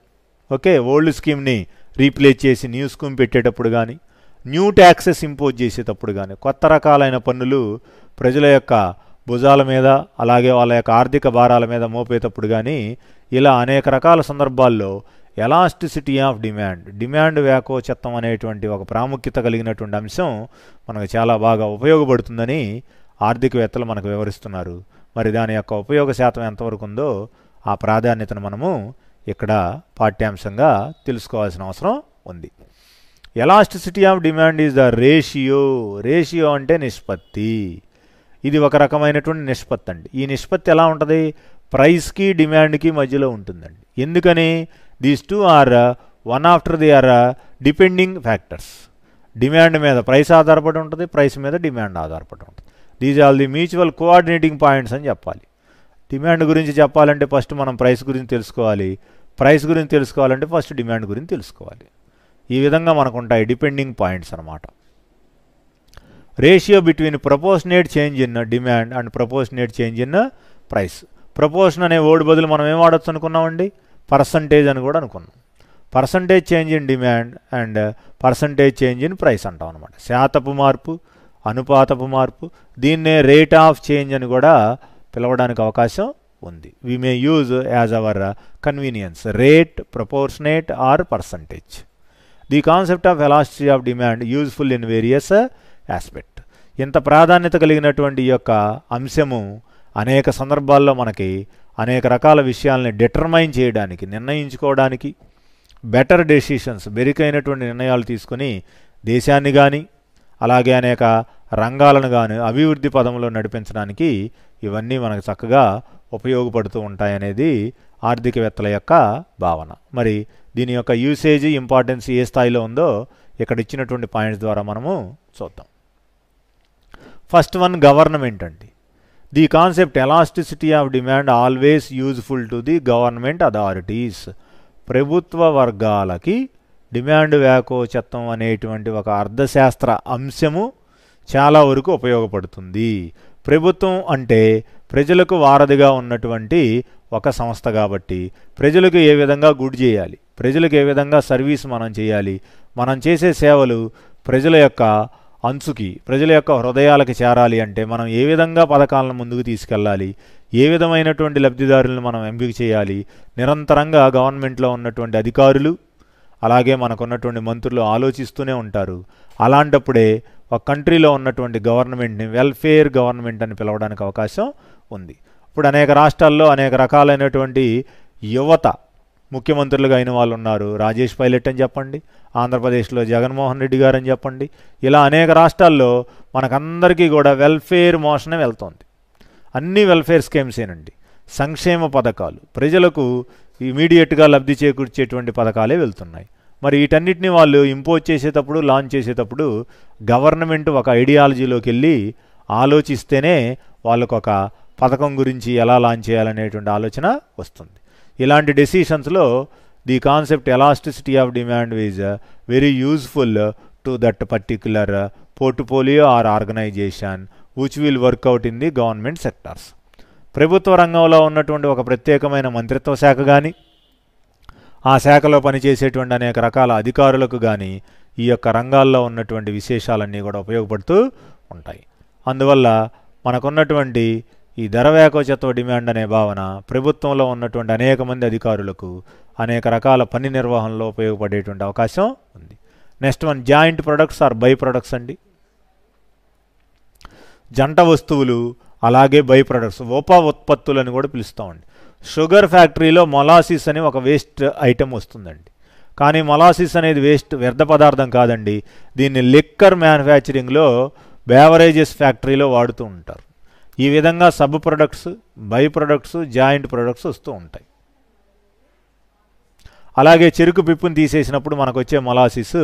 ఓకే ఓల్డ్ స్కీమ్ని రీప్లేస్ చేసి న్యూ స్కీమ్ పెట్టేటప్పుడు కానీ న్యూ ట్యాక్సెస్ ఇంపోజ్ చేసేటప్పుడు కానీ కొత్త రకాలైన పన్నులు ప్రజల యొక్క భుజాల మీద అలాగే వాళ్ళ యొక్క ఆర్థిక భారాల మీద మోపేటప్పుడు కానీ ఇలా అనేక రకాల సందర్భాల్లో ఎలాస్టిసిటీ ఆఫ్ డిమాండ్ డిమాండ్ చెత్తం అనేటువంటి ఒక ప్రాముఖ్యత కలిగినటువంటి అంశం మనకు చాలా బాగా ఉపయోగపడుతుందని ఆర్థికవేత్తలు మనకు వివరిస్తున్నారు మరి దాని యొక్క ఉపయోగ శాతం ఎంతవరకు ఉందో ఆ ప్రాధాన్యతను మనము ఇక్కడ పాఠ్యాంశంగా తెలుసుకోవాల్సిన అవసరం ఉంది elasticity of demand is the ratio ratio అంటే నిష్పత్తి ఇది ఒక రకమైనటువంటి నిష్పత్తి అండి ఈ నిష్పత్తి ఎలా ఉంటుంది ప్రైస్కి డిమాండ్కి మధ్యలో ఉంటుందండి ఎందుకని these two are one after the are depending factors demand మీద ప్రైస్ ఆధారపడి ఉంటుంది ప్రైస్ మీద డిమాండ్ ఆధారపడి ఉంటుంది these all the mutual coordinating points అని చెప్పాలి డిమాండ్ గురించి చెప్పాలంటే ఫస్ట్ మనం ప్రైస్ గురించి తెలుసుకోవాలి ప్రైస్ గురించి తెలుసుకోవాలంటే ఫస్ట్ డిమాండ్ గురించి తెలుసుకోవాలి ఈ విధంగా మనకు ఉంటాయి డిపెండింగ్ పాయింట్స్ అనమాట ratio between proportionate change in demand and proportionate change in price proportion అనే ఓడి బదులు మనం ఏం వాడచ్చు అనుకున్నామండి పర్సంటేజ్ అని కూడా అనుకున్నాం percentage change in demand and percentage change in price అంటాం అనమాట శాతపు మార్పు అనుపాతపు మార్పు దీన్నే రేట్ ఆఫ్ చేంజ్ అని కూడా పిలవడానికి అవకాశం ఉంది we may use as our convenience rate proportionate or percentage the concept of velocity of demand useful in various aspect ఇంత ప్రాధాన్యత కలిగినటువంటి యొక్క అంశము అనేక సందర్భాల్లో మనకి అనేక రకాల విషయాలని డిటర్మైన్ చేయడానికి నిర్ణయించుకోవడానికి బెటర్ డెసిషన్స్ మెరుగైనటువంటి నిర్ణయాలు తీసుకుని దేశాన్ని కానీ అలాగే అనేక రంగాలను కానీ అభివృద్ధి పదంలో నడిపించడానికి ఇవన్నీ మనకు చక్కగా ఉపయోగపడుతూ ఉంటాయనేది ఆర్థికవేత్తల యొక్క భావన మరి దీని యొక్క యూసేజ్ ఇంపార్టెన్స్ ఏ స్థాయిలో ఉందో ఇక్కడ ఇచ్చినటువంటి పాయింట్స్ ద్వారా మనము చూద్దాం ఫస్ట్ వన్ గవర్నమెంట్ అండి the concept elasticity of demand always useful to the government authorities ప్రభుత్వ వర్గాలకి డిమాండ్ వ్యాకోచత్వం అనేటువంటి ఒక అర్థశాస్త్ర అంశము చాలా వరకు ఉపయోగపడుతుంది ప్రభుత్వం అంటే ప్రజలకు వారధిగా ఉన్నటువంటి ఒక సంస్థ కాబట్టి ప్రజలకు ఏ విధంగా గుడి చేయాలి ప్రజలకు ఏ విధంగా సర్వీస్ మనం చేయాలి మనం చేసే సేవలు ప్రజల యొక్క అంచుకి ప్రజల యొక్క హృదయాలకు చేరాలి అంటే మనం ఏ విధంగా పథకాలను ముందుకు తీసుకెళ్ళాలి ఏ విధమైనటువంటి లబ్ధిదారులను మనం ఎంపిక చేయాలి నిరంతరంగా గవర్నమెంట్లో ఉన్నటువంటి అధికారులు అలాగే మనకున్నటువంటి మంత్రులు ఆలోచిస్తూనే ఉంటారు అలాంటప్పుడే ఒక కంట్రీలో ఉన్నటువంటి గవర్నమెంట్ని వెల్ఫేర్ గవర్నమెంట్ అని పిలవడానికి అవకాశం ఉంది ఇప్పుడు అనేక రాష్ట్రాల్లో అనేక రకాలైనటువంటి యువత ముఖ్యమంత్రులుగా అయిన వాళ్ళు ఉన్నారు రాజేష్ పైలట్ అని చెప్పండి ఆంధ్రప్రదేశ్లో జగన్మోహన్ రెడ్డి గారు అని చెప్పండి ఇలా అనేక రాష్ట్రాల్లో మనకందరికీ కూడా వెల్ఫేర్ మోషన్ వెళ్తోంది అన్ని వెల్ఫేర్ స్కీమ్సేనండి సంక్షేమ పథకాలు ప్రజలకు ఇమీడియట్గా లబ్ధి చేకూర్చేటువంటి పథకాలే వెళ్తున్నాయి మరి వీటన్నిటిని వాళ్ళు ఇంపోజ్ చేసేటప్పుడు లాంచ్ చేసేటప్పుడు గవర్నమెంట్ ఒక ఐడియాలజీలోకి వెళ్ళి ఆలోచిస్తేనే వాళ్ళకు ఒక పథకం గురించి ఎలా లాంచ్ చేయాలనేటువంటి ఆలోచన వస్తుంది ఇలాంటి డెసిషన్స్లో the concept elasticity of demand is very useful to that particular portfolio or organisation which will work out in the government sectors ప్రభుత్వ రంగంలో ఉన్నటువంటి ఒక ప్రత్యేకమైన మంత్రిత్వ శాఖ కానీ ఆ శాఖలో పనిచేసేటువంటి అనేక రకాల అధికారులకు కానీ ఈ యొక్క రంగాల్లో ఉన్నటువంటి విశేషాలన్నీ కూడా ఉపయోగపడుతూ ఉంటాయి అందువల్ల మనకున్నటువంటి ఈ ధర వేకోచతో డిమాండ్ అనే భావన ప్రభుత్వంలో ఉన్నటువంటి అనేక మంది అధికారులకు అనేక రకాల పని నిర్వహణలో ఉపయోగపడేటువంటి అవకాశం ఉంది next one joint products or by products అండి జంట వస్తువులు అలాగే బై ప్రొడక్ట్స్ ఉప ఉత్పత్తులు అని కూడా పిలుస్తామండి షుగర్ ఫ్యాక్టరీలో మొలాసిస్ అని ఒక వేస్ట్ ఐటెం వస్తుందండి కానీ మొలాసిస్ అనేది వేస్ట్ వ్యర్థ పదార్థం కాదండి దీన్ని లిక్కర్ మ్యానుఫ్యాక్చరింగ్లో బేవరేజెస్ ఫ్యాక్టరీలో వాడుతూ ఉంటారు ఈ విధంగా sub products by products joint products వస్తూ ఉంటాయి అలాగే చెరుకు పిప్పుని తీసేసినప్పుడు మనకు వచ్చే మొలాసిస్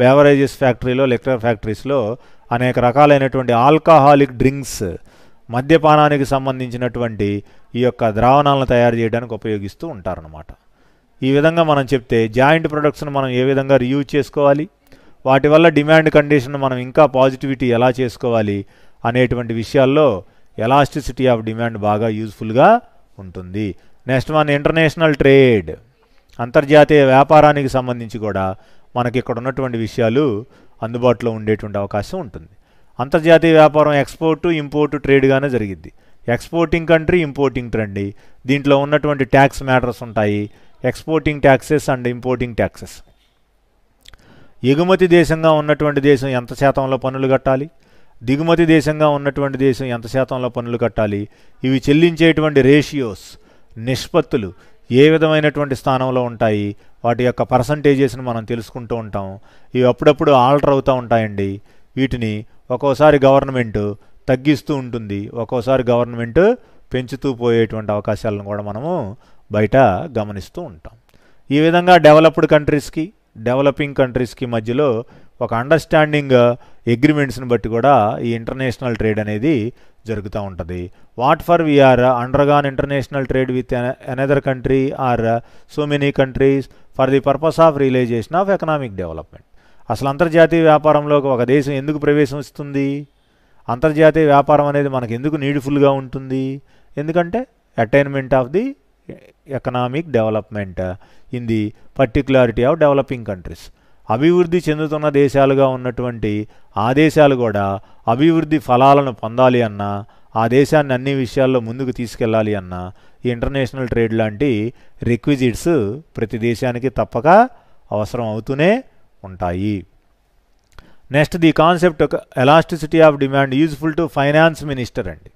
బేవరేజెస్ ఫ్యాక్టరీలో లెక్టర్ ఫ్యాక్టరీస్లో అనేక రకాలైనటువంటి ఆల్కహాలిక్ డ్రింక్స్ మద్యపానానికి సంబంధించినటువంటి ఈ యొక్క ద్రావణాలను తయారు చేయడానికి ఉపయోగిస్తూ ఉంటారనమాట ఈ విధంగా మనం చెప్తే జాయింట్ ప్రొడక్ట్స్ను మనం ఏ విధంగా రియూజ్ చేసుకోవాలి వాటి వల్ల డిమాండ్ కండిషన్ మనం ఇంకా పాజిటివిటీ ఎలా చేసుకోవాలి అనేటువంటి విషయాల్లో ఎలాస్టిసిటీ ఆఫ్ డిమాండ్ బాగా యూజ్ఫుల్గా ఉంటుంది నెక్స్ట్ వన్ ఇంటర్నేషనల్ ట్రేడ్ అంతర్జాతీయ వ్యాపారానికి సంబంధించి కూడా మనకి ఇక్కడ ఉన్నటువంటి విషయాలు అందుబాటులో ఉండేటువంటి అవకాశం ఉంటుంది అంతర్జాతీయ వ్యాపారం ఎక్స్పోర్టు ఇంపోర్టు ట్రేడ్గానే జరిగింది ఎక్స్పోర్టింగ్ కంట్రీ ఇంపోర్టింగ్ ట్రెండ్ దీంట్లో ఉన్నటువంటి ట్యాక్స్ మ్యాటర్స్ ఉంటాయి exporting taxes and importing taxes ఎగుమతి దేశంగా ఉన్నటువంటి దేశం ఎంత శాతంలో పన్నులు కట్టాలి దిగుమతి దేశంగా ఉన్నటువంటి దేశం ఎంత శాతంలో పన్నులు కట్టాలి ఇవి చెల్లించేటువంటి రేషియోస్ నిష్పత్తులు ఏ విధమైనటువంటి స్థానంలో ఉంటాయి వాటి యొక్క పర్సంటేజెస్ని మనం తెలుసుకుంటూ ఉంటాం ఇవి అప్పుడప్పుడు ఆల్టర్ అవుతూ ఉంటాయండి వీటిని ఒక్కోసారి గవర్నమెంట్ తగ్గిస్తూ ఉంటుంది ఒక్కోసారి గవర్నమెంట్ పెంచుతూ పోయేటువంటి అవకాశాలను కూడా మనము బయట గమనిస్తూ ఉంటాం ఈ విధంగా డెవలప్డ్ కంట్రీస్కి డెవలపింగ్ కంట్రీస్కి మధ్యలో ఒక అండర్స్టాండింగ్ అగ్రిమెంట్స్ని uh, బట్టి కూడా ఈ ఇంటర్నేషనల్ ట్రేడ్ అనేది జరుగుతూ ఉంటుంది what for we are undergone international trade with another country or so many countries for the purpose of realisation of economic development అసలు అంతర్జాతీయ వ్యాపారంలోకి ఒక దేశం ఎందుకు ప్రవేశిస్తుంది అంతర్జాతీయ వ్యాపారం అనేది మనకు ఎందుకు నీడ్ఫుల్గా ఉంటుంది ఎందుకంటే attainment of the economic development in the particularity of developing countries అభివృద్ధి చెందుతున్న దేశాలుగా ఉన్నటువంటి ఆ దేశాలు కూడా అభివృద్ధి ఫలాలను పొందాలి అన్నా ఆ దేశాన్ని అన్ని విషయాల్లో ముందుకు తీసుకెళ్ళాలి అన్న ఇంటర్నేషనల్ ట్రేడ్ లాంటి రిక్విజిట్స్ ప్రతి దేశానికి తప్పక అవసరం అవుతూనే ఉంటాయి next the concept elasticity of demand useful to finance minister అండి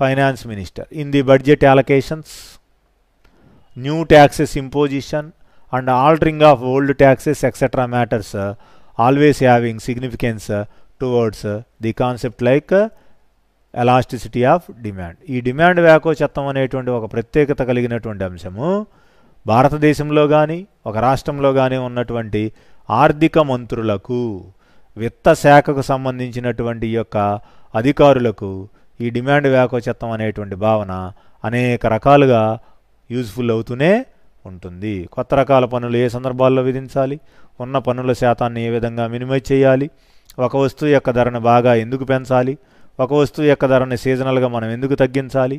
finance minister in the budget allocations new taxes imposition and altering of old taxes etcetera matters always having significance towards the concept like elasticity of demand ఈ demand వ్యాకోచత్వం అనేటువంటి ఒక ప్రత్యేకత కలిగినటువంటి అంశము భారతదేశంలో కానీ ఒక రాష్ట్రంలో కానీ ఉన్నటువంటి ఆర్థిక మంత్రులకు విత్త శాఖకు సంబంధించినటువంటి యొక్క అధికారులకు ఈ డిమాండ్ వ్యాకోచత్వం అనేటువంటి భావన అనేక రకాలుగా యూజ్ఫుల్ అవుతూనే ఉంటుంది కొత్త రకాల పన్నులు ఏ సందర్భాల్లో విధించాలి ఉన్న పన్నుల శాతాన్ని ఏ విధంగా మినిమైజ్ చేయాలి ఒక వస్తువు యొక్క ధరను బాగా ఎందుకు పెంచాలి ఒక వస్తువు యొక్క ధరని సీజనల్గా మనం ఎందుకు తగ్గించాలి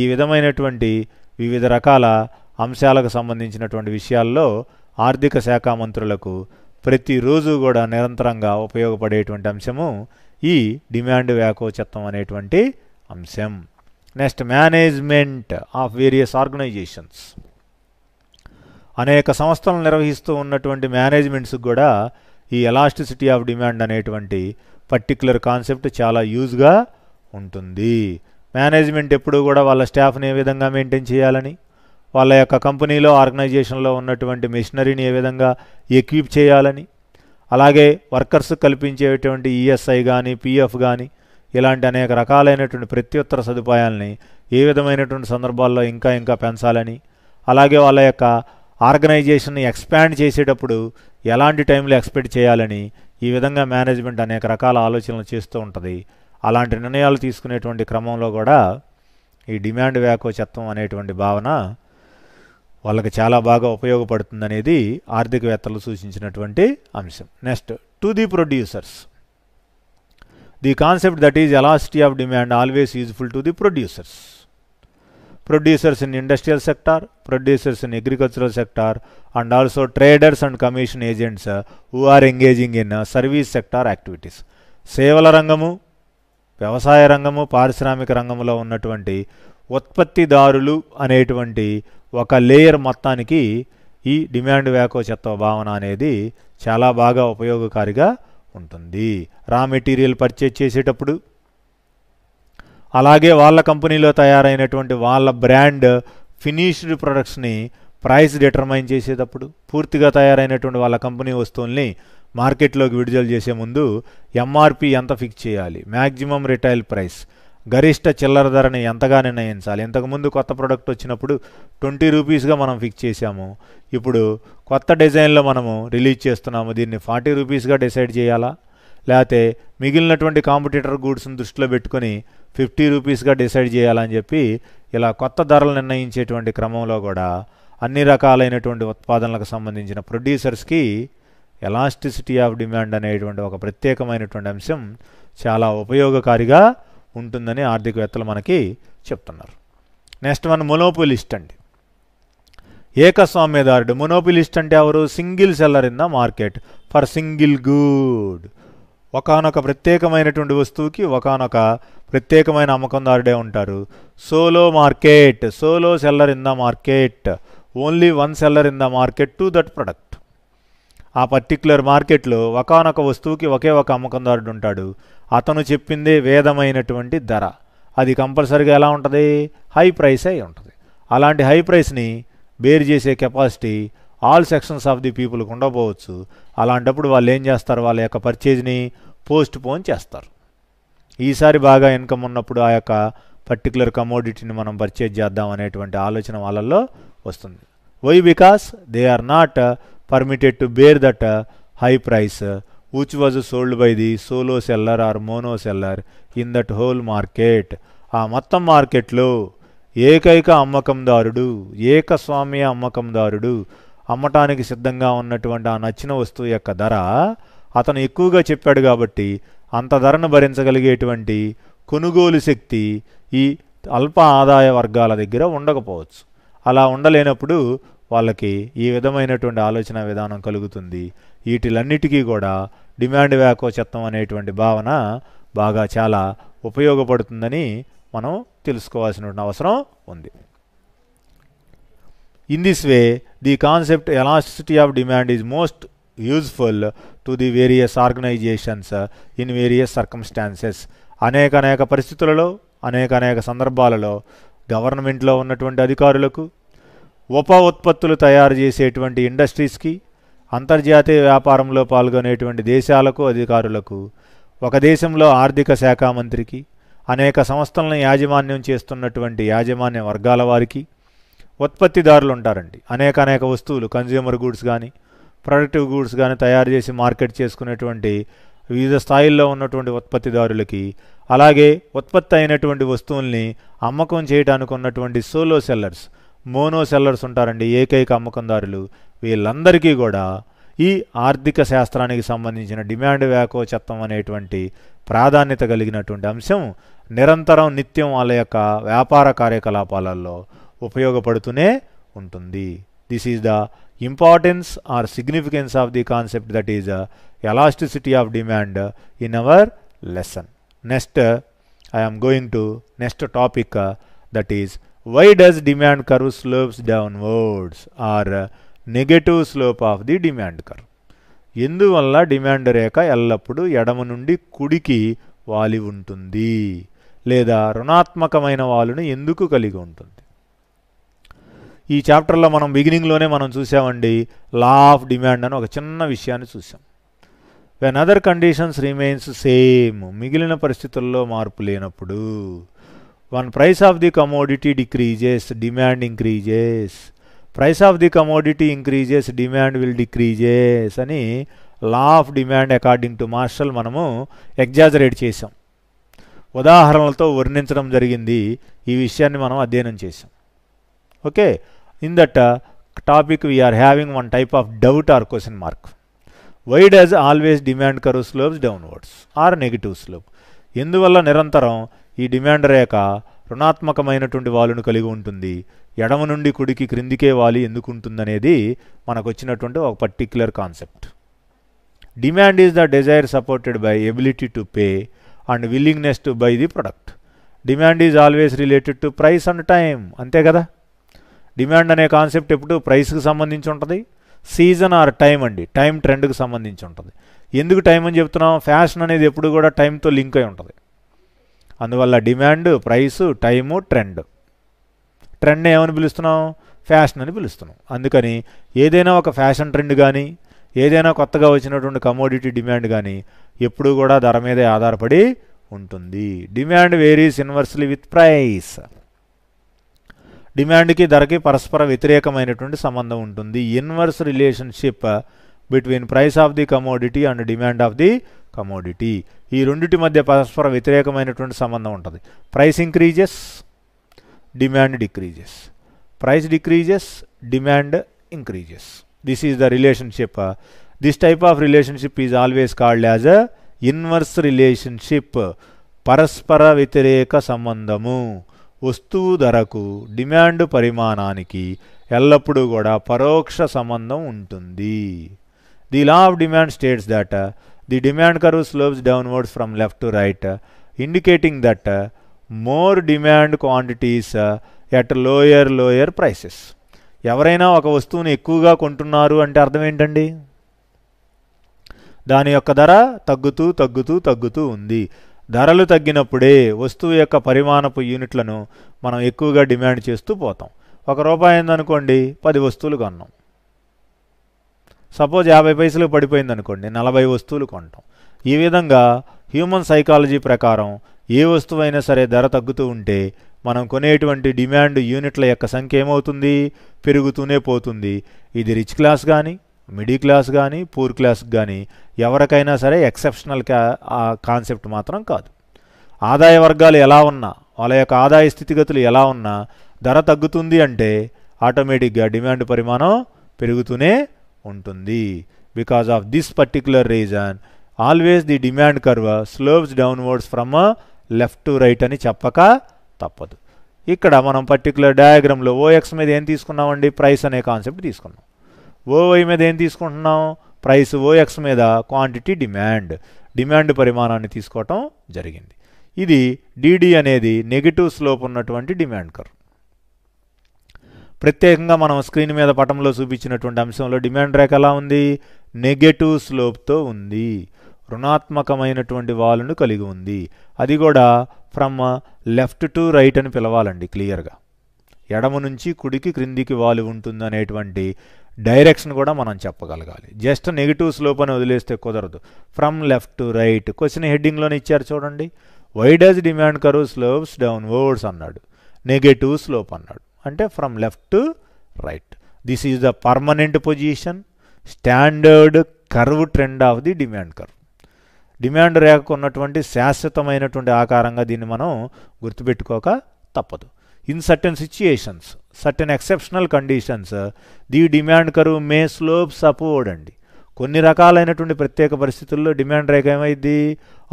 ఈ విధమైనటువంటి వివిధ రకాల అంశాలకు సంబంధించినటువంటి విషయాల్లో ఆర్థిక శాఖ మంత్రులకు ప్రతిరోజు కూడా నిరంతరంగా ఉపయోగపడేటువంటి అంశము ఈ డిమాండ్ వ్యాకోచిత్వం అనేటువంటి అంశం next management of various organisations అనేక సంస్థలను నిర్వహిస్తూ ఉన్నటువంటి మేనేజ్మెంట్స్కి కూడా ఈ ఎలాస్టిసిటీ ఆఫ్ డిమాండ్ అనేటువంటి పర్టికులర్ కాన్సెప్ట్ చాలా యూజ్గా ఉంటుంది మేనేజ్మెంట్ ఎప్పుడు కూడా వాళ్ళ స్టాఫ్ని ఏ విధంగా మెయింటైన్ చేయాలని వాళ్ళ యొక్క కంపెనీలో ఆర్గనైజేషన్లో ఉన్నటువంటి మెషినరీని ఏ విధంగా ఎక్విప్ చేయాలని అలాగే వర్కర్స్ కల్పించేటువంటి ఈఎస్ఐ కానీ పిఎఫ్ కానీ ఇలాంటి అనేక రకాలైనటువంటి ప్రత్యుత్తర సదుపాయాలని ఏ విధమైనటువంటి సందర్భాల్లో ఇంకా ఇంకా పెంచాలని అలాగే వాళ్ళ యొక్క ఆర్గనైజేషన్ని ఎక్స్పాండ్ చేసేటప్పుడు ఎలాంటి టైంలో ఎక్స్పెక్ట్ చేయాలని ఈ విధంగా మేనేజ్మెంట్ అనేక రకాల ఆలోచనలు చేస్తూ ఉంటుంది అలాంటి నిర్ణయాలు తీసుకునేటువంటి క్రమంలో కూడా ఈ డిమాండ్ వ్యాకోచత్వం అనేటువంటి భావన వాళ్ళకి చాలా బాగా ఉపయోగపడుతుందనేది ఆర్థికవేత్తలు సూచించినటువంటి అంశం next to the producers the concept that is elasticity of demand always useful to the producers. Producers in industrial sector, producers in agricultural sector and also traders and commission agents uh, who are engaging in uh, service sector activities. సేవల రంగము వ్యవసాయ రంగము పారిశ్రామిక రంగంలో ఉన్నటువంటి ఉత్పత్తిదారులు అనేటువంటి ఒక లేయర్ మొత్తానికి ఈ డిమాండ్ వేకో చెత్త భావన అనేది చాలా బాగా ఉపయోగకారిగా ఉంటుంది రా మెటీరియల్ పర్చేజ్ చేసేటప్పుడు అలాగే వాళ్ళ కంపెనీలో తయారైనటువంటి వాళ్ళ బ్రాండ్ ఫినిష్డ్ ప్రొడక్ట్స్ని ప్రైస్ డిటర్మైన్ చేసేటప్పుడు పూర్తిగా తయారైనటువంటి వాళ్ళ కంపెనీ వస్తువుల్ని మార్కెట్లోకి విడుదల చేసే ముందు ఎంఆర్పి ఎంత ఫిక్స్ చేయాలి మ్యాక్సిమం రిటైల్ ప్రైస్ గరిష్ట చిల్లర ధరని ఎంతగా నిర్ణయించాలి ఇంతకుముందు కొత్త ప్రోడక్ట్ వచ్చినప్పుడు ట్వంటీ రూపీస్గా మనం ఫిక్స్ చేసాము ఇప్పుడు కొత్త డిజైన్లో మనము రిలీజ్ చేస్తున్నాము దీన్ని ఫార్టీ రూపీస్గా డిసైడ్ చేయాలా లేకపోతే మిగిలినటువంటి కాంపిటీటర్ గూడ్స్ని దృష్టిలో పెట్టుకొని ఫిఫ్టీ రూపీస్గా డిసైడ్ చేయాలని చెప్పి ఇలా కొత్త ధరలు నిర్ణయించేటువంటి క్రమంలో కూడా అన్ని రకాలైనటువంటి ఉత్పాదనలకు సంబంధించిన ప్రొడ్యూసర్స్కి ఎలాస్టిసిటీ ఆఫ్ డిమాండ్ అనేటువంటి ఒక ప్రత్యేకమైనటువంటి అంశం చాలా ఉపయోగకారిగా ఉంటుందని ఆర్థికవేత్తలు మనకి చెప్తున్నారు నెక్స్ట్ వన్ మొనోపులిస్ట్ అండి ఏకస్వామ్యదారుడు మొనోపులిస్ట్ అంటే ఎవరు single seller in the market for single good ఒకనొక ప్రత్యేకమైనటువంటి వస్తువుకి ఒకనొక ప్రత్యేకమైన అమ్మకందారుడే ఉంటారు solo market solo seller in the market only one seller in the market to that product ఆ పర్టిక్యులర్ మార్కెట్లో ఒకనొక వస్తువుకి ఒకే ఒక అమ్మకందారుడు ఉంటాడు అతను చెప్పిందే వేదమైనటువంటి ధర అది కంపల్సరిగా ఎలా ఉంటుంది హై ప్రైస్ అయి ఉంటుంది అలాంటి హై ప్రైస్ని బేర్ చేసే capacity all sections of the పీపుల్కి ఉండకపోవచ్చు అలాంటప్పుడు వాళ్ళు ఏం చేస్తారు వాళ్ళ యొక్క పర్చేజ్ని పోస్ట్ పోన్ చేస్తారు ఈసారి బాగా ఇన్కమ్ ఉన్నప్పుడు ఆ యొక్క పర్టికులర్ కమోడిటీని మనం పర్చేజ్ చేద్దాం అనేటువంటి ఆలోచన వాళ్ళల్లో వస్తుంది why because they are not permitted to bear that high price which was sold by the solo seller or mono seller in that whole market ఆ మొత్తం మార్కెట్లో ఏకైక అమ్మకందారుడు ఏకస్వామ్య అమ్మకందారుడు అమ్మటానికి సిద్ధంగా ఉన్నటువంటి ఆ నచ్చిన వస్తువు యొక్క ధర అతను ఎక్కువగా చెప్పాడు కాబట్టి అంత ధరను భరించగలిగేటువంటి కొనుగోలు శక్తి ఈ అల్ప ఆదాయ వర్గాల దగ్గర ఉండకపోవచ్చు అలా ఉండలేనప్పుడు వాళ్ళకి ఈ విధమైనటువంటి ఆలోచన విధానం కలుగుతుంది వీటిలన్నిటికీ కూడా డిమాండ్ వ్యాకోచిత్వం అనేటువంటి భావన బాగా చాలా ఉపయోగపడుతుందని మనం తెలుసుకోవాల్సిన అవసరం ఉంది in this way the concept elasticity of demand is most useful to the various organisations in various circumstances అనేక అనేక పరిస్థితులలో అనేక అనేక సందర్భాలలో గవర్నమెంట్లో ఉన్నటువంటి అధికారులకు ఉప ఉత్పత్తులు తయారు చేసేటువంటి ఇండస్ట్రీస్కి అంతర్జాతీయ వ్యాపారంలో పాల్గొనేటువంటి దేశాలకు అధికారులకు ఒక దేశంలో ఆర్థిక శాఖ మంత్రికి అనేక సంస్థలను యాజమాన్యం చేస్తున్నటువంటి యాజమాన్య వర్గాల వారికి ఉత్పత్తిదారులు ఉంటారండి అనేక అనేక వస్తువులు కన్జ్యూమర్ గూడ్స్ కానీ ప్రొడక్టివ్ గూడ్స్ కానీ తయారు చేసి మార్కెట్ చేసుకునేటువంటి వివిధ స్థాయిల్లో ఉన్నటువంటి ఉత్పత్తిదారులకి అలాగే ఉత్పత్తి అయినటువంటి వస్తువుల్ని అమ్మకం చేయడానికి ఉన్నటువంటి సోలో సెల్లర్స్ మోనో సెల్లర్స్ ఉంటారండి ఏకైక అమ్మకందారులు వీళ్ళందరికీ కూడా ఈ ఆర్థిక శాస్త్రానికి సంబంధించిన డిమాండ్ చెత్తం అనేటువంటి ప్రాధాన్యత కలిగినటువంటి అంశం నిరంతరం నిత్యం వాళ్ళ యొక్క వ్యాపార కార్యకలాపాలలో ఉపయోగపడుతూనే ఉంటుంది this is the importance or significance of the concept that is elasticity of demand in our lesson next I'm going to next topic that is why does demand curve slopes downwards or negative slope of the demand curve ఎందువల్ల demand రేఖ ఎల్లప్పుడూ ఎడమ నుండి కుడికి వాలి ఉంటుంది లేదా రుణాత్మకమైన వాలును ఎందుకు కలిగి ఉంటుంది ఈ చాప్టర్లో మనం బిగినింగ్లోనే మనం చూసామండి లా ఆఫ్ డిమాండ్ అని ఒక చిన్న విషయాన్ని చూసాం when other conditions remains same మిగిలిన పరిస్థితుల్లో మార్పు లేనప్పుడు one price of the commodity decreases demand increases price of the commodity increases demand will decreases అని law of demand according to Marshall మనము ఎగ్జాజరేట్ చేసాం ఉదాహరణలతో వర్ణించడం జరిగింది ఈ విషయాన్ని మనం అధ్యయనం చేసాం okay in that topic we're having one type of doubt or question mark why does always demand curve slopes downwards or negative slope ఎందువల్ల నిరంతరం ఈ డిమాండ్ రేఖ రుణాత్మకమైనటువంటి వాలును కలిగి ఉంటుంది ఎడమ నుండి కుడికి క్రిందికే వాలి ఎందుకు ఉంటుందనేది మనకు వచ్చినటువంటి ఒక particular concept demand is the desire supported by ability to pay and willingness to buy the product demand is always related to price and time అంతే కదా డిమాండ్ అనే కాన్సెప్ట్ ఎప్పుడు ప్రైస్కి సంబంధించి ఉంటుంది సీజన్ ఆర్ టైం అండి టైం ట్రెండ్కి సంబంధించి ఉంటుంది ఎందుకు టైం అని చెప్తున్నాం ఫ్యాషన్ అనేది ఎప్పుడు కూడా టైంతో లింక్ అయి ఉంటుంది అందువల్ల demand price time trend trend ఏమని పిలుస్తున్నాం ఫ్యాషన్ అని పిలుస్తున్నాం అందుకని ఏదైనా ఒక ఫ్యాషన్ ట్రెండ్ కానీ ఏదైనా కొత్తగా వచ్చినటువంటి కమోడిటీ డిమాండ్ కానీ ఎప్పుడూ కూడా ధర మీదే ఆధారపడి ఉంటుంది demand varies inversely with price డిమాండ్కి ధరకి పరస్పర వ్యతిరేకమైనటువంటి సంబంధం ఉంటుంది inverse relationship between price of the commodity and demand of the commodity ఈ రెండింటి మధ్య పరస్పర వ్యతిరేకమైనటువంటి సంబంధం ఉంటుంది price increases demand decreases price decreases demand increases this is the relationship this type of relationship is always called as a inverse relationship పరస్పర వ్యతిరేక సంబంధము వస్తువు ధరకు డిమాండ్ పరిమాణానికి ఎల్లప్పుడూ కూడా పరోక్ష సంబంధం ఉంటుంది the law of demand states that the demand curve slopes downwards from left to right, uh, indicating that uh, more demand quantities uh, at lower lower prices. ఎవరైనా ఒక వస్తువుని ఎక్కువగా కొంటున్నారు అంటే అర్థం ఏంటండి దాని యొక్క ధర తగ్గుతూ తగ్గుతూ తగ్గుతూ ఉంది ధరలు తగ్గినప్పుడే వస్తువు యొక్క పరిమాణపు యూనిట్లను మనం ఎక్కువగా డిమాండ్ చేస్తూ పోతాం ఒక రూపాయి ఏందనుకోండి పది వస్తువులు కొన్నాం సపోజ్ యాభై పైసలు పడిపోయింది అనుకోండి నలభై వస్తువులు కొంటాం ఈ విధంగా హ్యూమన్ సైకాలజీ ప్రకారం ఏ వస్తువైనా సరే ధర తగ్గుతూ ఉంటే మనం కొనేటువంటి డిమాండ్ యూనిట్ల యొక్క సంఖ్య ఏమవుతుంది పెరుగుతూనే పోతుంది ఇది రిచ్ క్లాస్ కానీ మిడిల్ క్లాస్ కానీ పూర్ క్లాస్ కానీ ఎవరికైనా సరే ఎక్సెప్షనల్ కాన్సెప్ట్ మాత్రం కాదు ఆదాయ వర్గాలు ఎలా ఉన్నా వాళ్ళ యొక్క ఆదాయ స్థితిగతులు ఎలా ఉన్నా ధర తగ్గుతుంది అంటే ఆటోమేటిక్గా డిమాండ్ పరిమాణం పెరుగుతూనే ఉంటుంది because of this particular reason always the demand curve slopes downwards from left to right అని చెప్పక తప్పదు ఇక్కడ మనం పర్టికులర్ డయాగ్రామ్లో ఓఎక్స్ మీద ఏం తీసుకున్నామండి ప్రైస్ అనే కాన్సెప్ట్ తీసుకున్నాం ఓవై మీద ఏం తీసుకుంటున్నాం ప్రైస్ ఓఎక్స్ మీద క్వాంటిటీ డిమాండ్ డిమాండ్ పరిమాణాన్ని తీసుకోవటం జరిగింది ఇది డిడి అనేది నెగిటివ్ స్లోప్ ఉన్నటువంటి డిమాండ్ కర్వ్ ప్రత్యేకంగా మనం స్క్రీన్ మీద పటంలో చూపించినటువంటి అంశంలో డిమాండ్ రేఖ ఎలా ఉంది నెగటివ్ స్లోప్తో ఉంది రుణాత్మకమైనటువంటి వాలును కలిగి ఉంది అది కూడా ఫ్రమ్ లెఫ్ట్ టు రైట్ అని పిలవాలండి క్లియర్గా ఎడమ నుంచి కుడికి క్రిందికి వాలు ఉంటుంది అనేటువంటి డైరెక్షన్ కూడా మనం చెప్పగలగాలి జస్ట్ నెగిటివ్ స్లోప్ అని వదిలేస్తే కుదరదు from left to right question హెడ్డింగ్లోనే ఇచ్చారు చూడండి why does demand curve slopes wards అన్నాడు నెగటివ్ స్లోప్ అన్నాడు అంటే from left to right this is the permanent position standard curve trend of the demand curve demand రేఖకు ఉన్నటువంటి శాశ్వతమైనటువంటి ఆకారంగా దీన్ని మనం గుర్తుపెట్టుకోక తప్పదు in certain situations certain exceptional conditions the demand curve may slope సపోర్డ్ అండి కొన్ని రకాలైనటువంటి ప్రత్యేక పరిస్థితుల్లో డిమాండ్ రేఖ ఏమైంది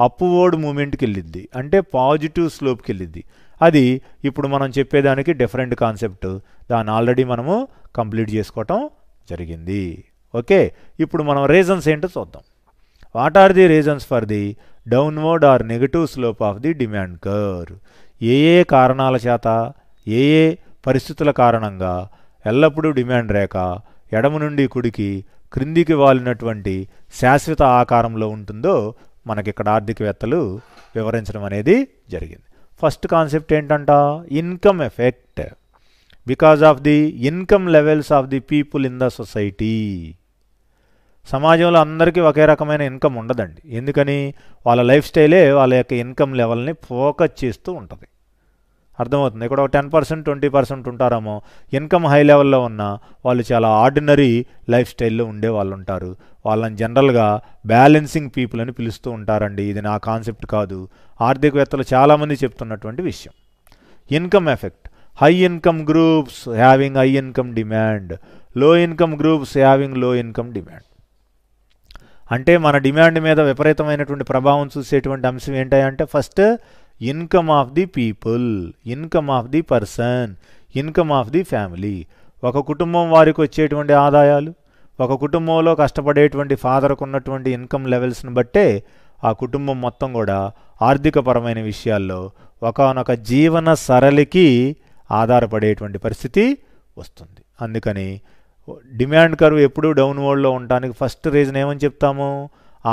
అప్వర్డ్ మూమెంట్కి వెళ్ళిద్ది అంటే పాజిటివ్ స్లోప్కి వెళ్ళిద్ది అది ఇప్పుడు మనం చెప్పేదానికి డిఫరెంట్ కాన్సెప్ట్ దాన్ని ఆల్రెడీ మనము కంప్లీట్ చేసుకోవటం జరిగింది ఓకే ఇప్పుడు మనం రీజన్స్ ఏంటో చూద్దాం what are the reasons for the downward or negative slope of the demand curve ఏ ఏ కారణాల చేత ఏ ఏ పరిస్థితుల కారణంగా ఎల్లప్పుడూ డిమాండ్ రేఖ ఎడమ నుండి కుడికి క్రిందికి వాలినటువంటి శాశ్వత ఆకారంలో ఉంటుందో మనకిక్కడ ఆర్థికవేత్తలు వివరించడం అనేది జరిగింది ఫస్ట్ కాన్సెప్ట్ ఏంటంట income effect because of the income levels of the people in the society సమాజంలో అందరికీ ఒకే రకమైన ఇన్కమ్ ఉండదండి ఎందుకని వాళ్ళ లైఫ్ స్టైలే వాళ్ళ యొక్క ఇన్కమ్ లెవెల్ని ఫోకస్ చేస్తూ ఉంటుంది అర్థమవుతుంది ఇక్కడ ఒక టెన్ పర్సెంట్ ట్వంటీ పర్సెంట్ ఉంటారేమో ఇన్కమ్ హై లెవెల్లో ఉన్న వాళ్ళు చాలా ఆర్డినరీ లైఫ్ స్టైల్లో ఉండే వాళ్ళు ఉంటారు వాళ్ళని జనరల్గా బ్యాలెన్సింగ్ పీపుల్ అని పిలుస్తూ ఉంటారండి ఇది నా కాన్సెప్ట్ కాదు ఆర్థికవేత్తలు చాలామంది చెప్తున్నటువంటి విషయం income effect high income groups having high income demand low income groups having low income demand అంటే మన డిమాండ్ మీద విపరీతమైనటువంటి ప్రభావం చూసేటువంటి అంశం ఏంటంటే first income of the people income of the person income of the family ఒక కుటుంబం వారికి వచ్చేటువంటి ఆదాయాలు ఒక కుటుంబంలో కష్టపడేటువంటి ఫాదర్కు ఉన్నటువంటి ఇన్కమ్ లెవెల్స్ని బట్టే ఆ కుటుంబం మొత్తం కూడా ఆర్థికపరమైన విషయాల్లో ఒకనొక జీవన సరళికి ఆధారపడేటువంటి పరిస్థితి వస్తుంది అందుకని డిమాండ్ కరువు ఎప్పుడూ డౌన్ వరల్డ్లో ఉండటానికి ఫస్ట్ రీజన్ ఏమని చెప్తాము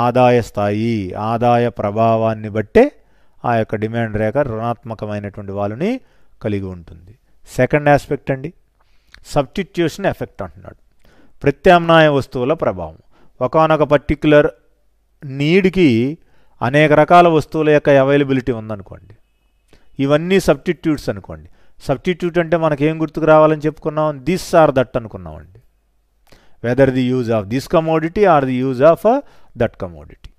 ఆదాయ స్థాయి ఆదాయ ప్రభావాన్ని బట్టే ఆ యొక్క డిమాండ్ రేఖ రుణాత్మకమైనటువంటి వాళ్ళని కలిగి ఉంటుంది సెకండ్ ఆస్పెక్ట్ అండి సబ్స్టిట్యూషన్ ఎఫెక్ట్ అంటున్నాడు ప్రత్యామ్నాయ వస్తువుల ప్రభావం ఒకనొక పర్టిక్యులర్ నీడ్కి అనేక రకాల వస్తువుల యొక్క అవైలబిలిటీ ఉందనుకోండి ఇవన్నీ సబ్స్టిట్యూట్స్ అనుకోండి సబ్స్టిట్యూట్ అంటే మనకేం గుర్తుకు రావాలని చెప్పుకున్నాం దిస్ ఆర్ దట్ అనుకున్నామండి whether the use of this commodity or the use of that commodity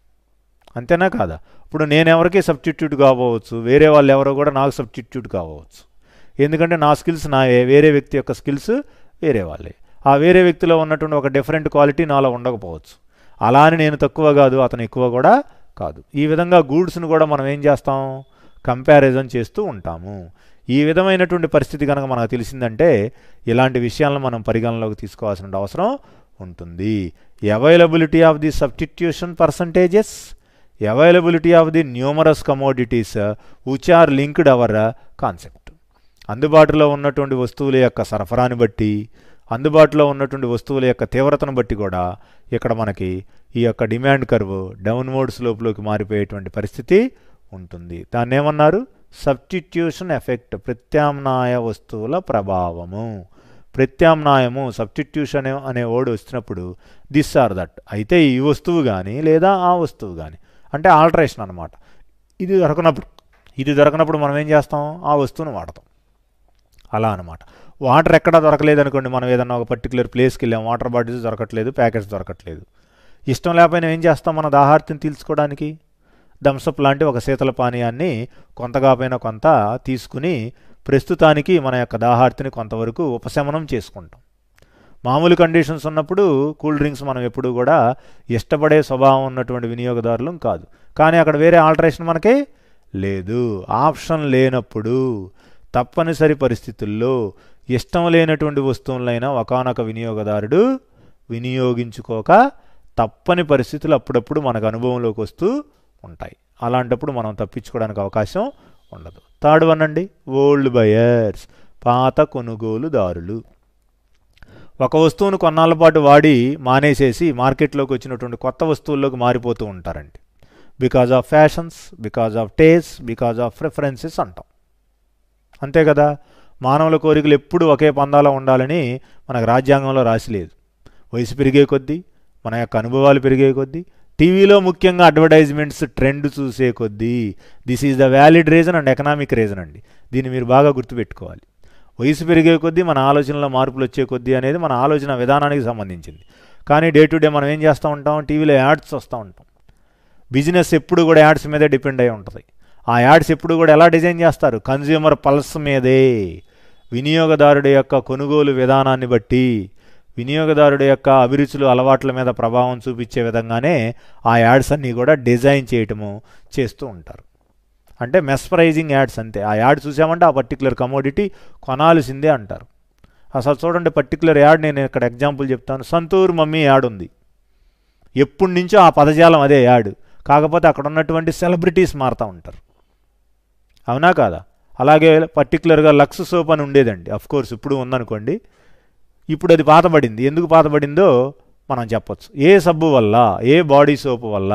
అంతేనా కాదా ఇప్పుడు నేను ఎవరికి సబ్స్టిట్యూట్ కావచ్చు వేరే వాళ్ళు ఎవరో కూడా నాకు సబ్స్టిట్యూట్ కావచ్చు ఎందుకంటే నా స్కిల్స్ నావే వేరే వ్యక్తి యొక్క స్కిల్స్ వేరే వాళ్ళే ఆ వేరే వ్యక్తిలో ఉన్నటువంటి ఒక డిఫరెంట్ క్వాలిటీ నాలో ఉండకపోవచ్చు అలా అని నేను తక్కువ కాదు అతను ఎక్కువ కూడా కాదు ఈ విధంగా గూడ్స్ను కూడా మనం ఏం చేస్తాం కంపారిజన్ చేస్తూ ఉంటాము ఈ విధమైనటువంటి పరిస్థితి కనుక మనకు తెలిసిందంటే ఇలాంటి విషయాలను మనం పరిగణలోకి తీసుకోవాల్సిన అవసరం ఉంటుంది availability of the substitution percentages availability of the numerous commodities which are linked our concept అందుబాటులో ఉన్నటువంటి వస్తువుల యొక్క సరఫరాని బట్టి అందుబాటులో ఉన్నటువంటి వస్తువుల యొక్క తీవ్రతను బట్టి కూడా ఇక్కడ మనకి ఈ యొక్క డిమాండ్ కర్వ్ మోడ్ స్లోప్లోకి మారిపోయేటువంటి పరిస్థితి ఉంటుంది దాన్ని ఏమన్నారు సబ్స్టిట్యూషన్ ఎఫెక్ట్ ప్రత్యామ్నాయ వస్తువుల ప్రభావము ప్రత్యామ్నాయము సబ్స్టిట్యూషన్ అనే ఓడు వచ్చినప్పుడు దిస్ ఆర్ దట్ అయితే ఈ వస్తువు కానీ లేదా ఆ వస్తువు కానీ అంటే ఆల్టరేషన్ అనమాట ఇది దొరకనప్పుడు ఇది దొరకనప్పుడు మనం ఏం చేస్తాం ఆ వస్తువును వాడతాం అలా అనమాట వాటర్ ఎక్కడా దొరకలేదు అనుకోండి మనం ఏదన్నా ఒక పర్టికులర్ ప్లేస్కి వెళ్ళాం వాటర్ బాటిల్స్ దొరకట్లేదు ప్యాకెట్స్ దొరకట్లేదు ఇష్టం లేకపోయినా ఏం చేస్తాం మన దాహార్తిని తీల్చుకోవడానికి థమ్సప్ లాంటి ఒక శీతల పానీయాన్ని కొంతగాపైన కొంత తీసుకుని ప్రస్తుతానికి మన యొక్క దాహార్తిని కొంతవరకు ఉపశమనం చేసుకుంటాం మామూలు కండిషన్స్ ఉన్నప్పుడు కూల్ డ్రింక్స్ మనం ఎప్పుడు కూడా ఇష్టపడే స్వభావం ఉన్నటువంటి వినియోగదారులు కాదు కానీ అక్కడ వేరే ఆల్టరేషన్ మనకి లేదు ఆప్షన్ లేనప్పుడు తప్పనిసరి పరిస్థితుల్లో ఇష్టం లేనటువంటి వస్తువులైనా ఒకనొక వినియోగదారుడు వినియోగించుకోక తప్పని పరిస్థితులు అప్పుడప్పుడు మనకు అనుభవంలోకి వస్తూ ఉంటాయి అలాంటప్పుడు మనం తప్పించుకోవడానికి అవకాశం ఉండదు థర్డ్ వన్ అండి ఓల్డ్ బయర్స్ పాత కొనుగోలుదారులు ఒక వస్తువును కొన్నాళ్ళ పాటు వాడి మానేసేసి మార్కెట్లోకి వచ్చినటువంటి కొత్త వస్తువుల్లోకి మారిపోతూ ఉంటారండి because of fashions because of taste because of preferences అంటాం అంతే కదా మానవుల కోరికలు ఎప్పుడూ ఒకే పందాలో ఉండాలని మనకు రాజ్యాంగంలో రాసి లేదు వయసు పెరిగే కొద్దీ మన యొక్క అనుభవాలు పెరిగే కొద్దీ టీవీలో ముఖ్యంగా అడ్వర్టైజ్మెంట్స్ ట్రెండ్ చూసే కొద్దీ this is the valid reason and economic reason అండి దీన్ని మీరు బాగా గుర్తుపెట్టుకోవాలి వయసు పెరిగే కొద్దీ మన ఆలోచనలో మార్పులు వచ్చే కొద్దీ అనేది మన ఆలోచన విధానానికి సంబంధించింది కానీ డే టు డే మనం ఏం చేస్తూ ఉంటాం టీవీలో యాడ్స్ వస్తూ ఉంటాం బిజినెస్ ఎప్పుడు కూడా యాడ్స్ మీదే డిపెండ్ అయి ఉంటుంది ఆ యాడ్స్ ఎప్పుడు కూడా ఎలా డిజైన్ చేస్తారు కన్జ్యూమర్ పల్స్ మీదే వినియోగదారుడి యొక్క కొనుగోలు విధానాన్ని బట్టి వినియోగదారుడి యొక్క అభిరుచులు అలవాట్ల మీద ప్రభావం చూపించే విధంగానే ఆ యాడ్స్ అన్నీ కూడా డిజైన్ చేయటము చేస్తూ ఉంటారు అంటే మెస్పరైజింగ్ యాడ్స్ అంతే ఆ యాడ్ చూసామంటే ఆ పర్టికులర్ కమోడిటీ కొనాల్సిందే అంటారు అసలు చూడండి పర్టికులర్ యాడ్ నేను ఇక్కడ ఎగ్జాంపుల్ చెప్తాను సంతూర్ మమ్మీ యాడ్ ఉంది ఎప్పటి నుంచో ఆ పదజాలం అదే యాడ్ కాకపోతే అక్కడ ఉన్నటువంటి సెలబ్రిటీస్ మారుతూ ఉంటారు అవునా కాదా అలాగే పర్టికులర్గా లక్స్ సోప్ అని ఉండేదండి కోర్స్ ఇప్పుడు ఉందనుకోండి ఇప్పుడు అది పాతబడింది ఎందుకు పాతబడిందో మనం చెప్పొచ్చు ఏ సబ్బు వల్ల ఏ బాడీ సోప్ వల్ల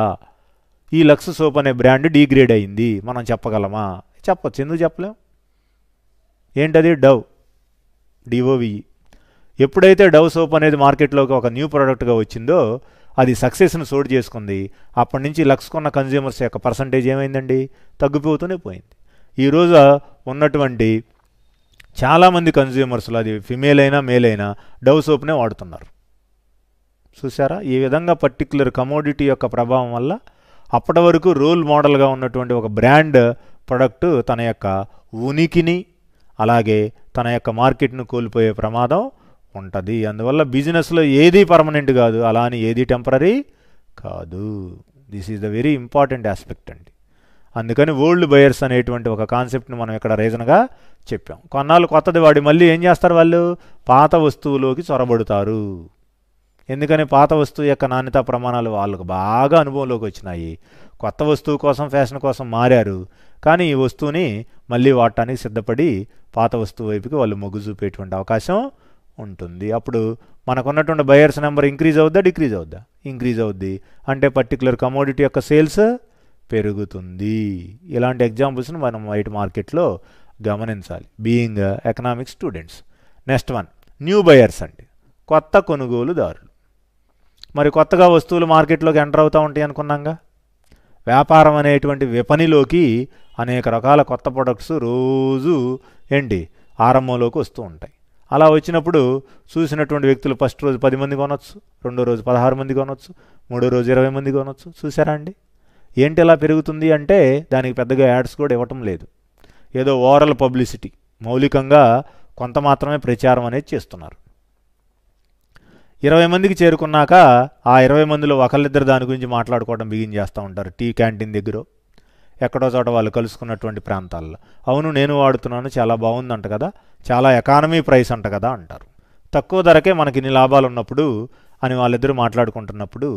ఈ లక్స్ సోప్ అనే బ్రాండ్ డీగ్రేడ్ అయింది మనం చెప్పగలమా చెప్పచ్చు ఎందుకు చెప్పలేం ఏంటది డవ్ డిఓవి ఎప్పుడైతే డవ్ సోప్ అనేది మార్కెట్లోకి ఒక న్యూ ప్రోడక్ట్గా వచ్చిందో అది సక్సెస్ను చోటు చేసుకుంది అప్పటి నుంచి లక్స్ కొన్న కన్జ్యూమర్స్ యొక్క పర్సంటేజ్ ఏమైందండి తగ్గిపోతూనే పోయింది ఈరోజు ఉన్నటువంటి చాలామంది కన్జ్యూమర్స్లో అది ఫిమేల్ అయినా మేల్ అయినా డవ్ సోప్నే వాడుతున్నారు చూసారా ఈ విధంగా పర్టిక్యులర్ కమోడిటీ యొక్క ప్రభావం వల్ల అప్పటి వరకు రోల్ మోడల్గా ఉన్నటువంటి ఒక బ్రాండ్ ప్రొడక్ట్ తన యొక్క ఉనికిని అలాగే తన యొక్క మార్కెట్ను కోల్పోయే ప్రమాదం ఉంటుంది అందువల్ల బిజినెస్లో ఏది పర్మనెంట్ కాదు అలా అని ఏది టెంపరీ కాదు this is the very important aspect అండి అందుకని ఓల్డ్ బయర్స్ అనేటువంటి ఒక కాన్సెప్ట్ని మనం ఇక్కడ రీజన్గా చెప్పాం కొన్నాళ్ళు కొత్తది వాడి మళ్ళీ ఏం చేస్తారు వాళ్ళు పాత వస్తువులోకి చొరబడతారు ఎందుకని పాత వస్తువు యొక్క నాణ్యత ప్రమాణాలు వాళ్ళకు బాగా అనుభవంలోకి వచ్చినాయి కొత్త వస్తువు కోసం ఫ్యాషన్ కోసం మారారు కానీ ఈ వస్తువుని మళ్ళీ వాడటానికి సిద్ధపడి పాత వస్తువు వైపుకి వాళ్ళు మొగ్గు చూపేటువంటి అవకాశం ఉంటుంది అప్పుడు మనకున్నటువంటి బయర్స్ నెంబర్ ఇంక్రీజ్ అవుద్దా డిక్రీజ్ అవుద్దా ఇంక్రీజ్ అవుద్ది అంటే పర్టికులర్ కమోడిటీ యొక్క సేల్స్ పెరుగుతుంది ఇలాంటి ఎగ్జాంపుల్స్ని మనం వైట్ మార్కెట్లో గమనించాలి being economic students next one new buyers అండి కొత్త కొనుగోలుదారులు మరి కొత్తగా వస్తువులు మార్కెట్లోకి ఎంటర్ అవుతూ ఉంటాయి అనుకున్నాగా వ్యాపారం అనేటువంటి విపణిలోకి అనేక రకాల కొత్త ప్రొడక్ట్స్ రోజు ఏంటి ఆరంభంలోకి వస్తూ ఉంటాయి అలా వచ్చినప్పుడు చూసినటువంటి వ్యక్తులు ఫస్ట్ రోజు పది మంది కొనొచ్చు రెండో రోజు పదహారు మంది కొనొచ్చు మూడో రోజు ఇరవై మంది కొనొచ్చు చూసారా అండి ఏంటి ఇలా పెరుగుతుంది అంటే దానికి పెద్దగా యాడ్స్ కూడా ఇవ్వటం లేదు ఏదో ఓవరాల్ పబ్లిసిటీ మౌలికంగా కొంత మాత్రమే ప్రచారం అనేది చేస్తున్నారు ఇరవై మందికి చేరుకున్నాక ఆ ఇరవై మందిలో ఒకళ్ళిద్దరు దాని గురించి మాట్లాడుకోవడం బిగిన్ చేస్తూ ఉంటారు టీ క్యాంటీన్ దగ్గర ఎక్కడో చోట వాళ్ళు కలుసుకున్నటువంటి ప్రాంతాల్లో అవును నేను వాడుతున్నాను చాలా బాగుందంట కదా చాలా ఎకానమీ ప్రైస్ అంట కదా అంటారు తక్కువ ధరకే మనకి ఇన్ని లాభాలు ఉన్నప్పుడు అని వాళ్ళిద్దరూ మాట్లాడుకుంటున్నప్పుడు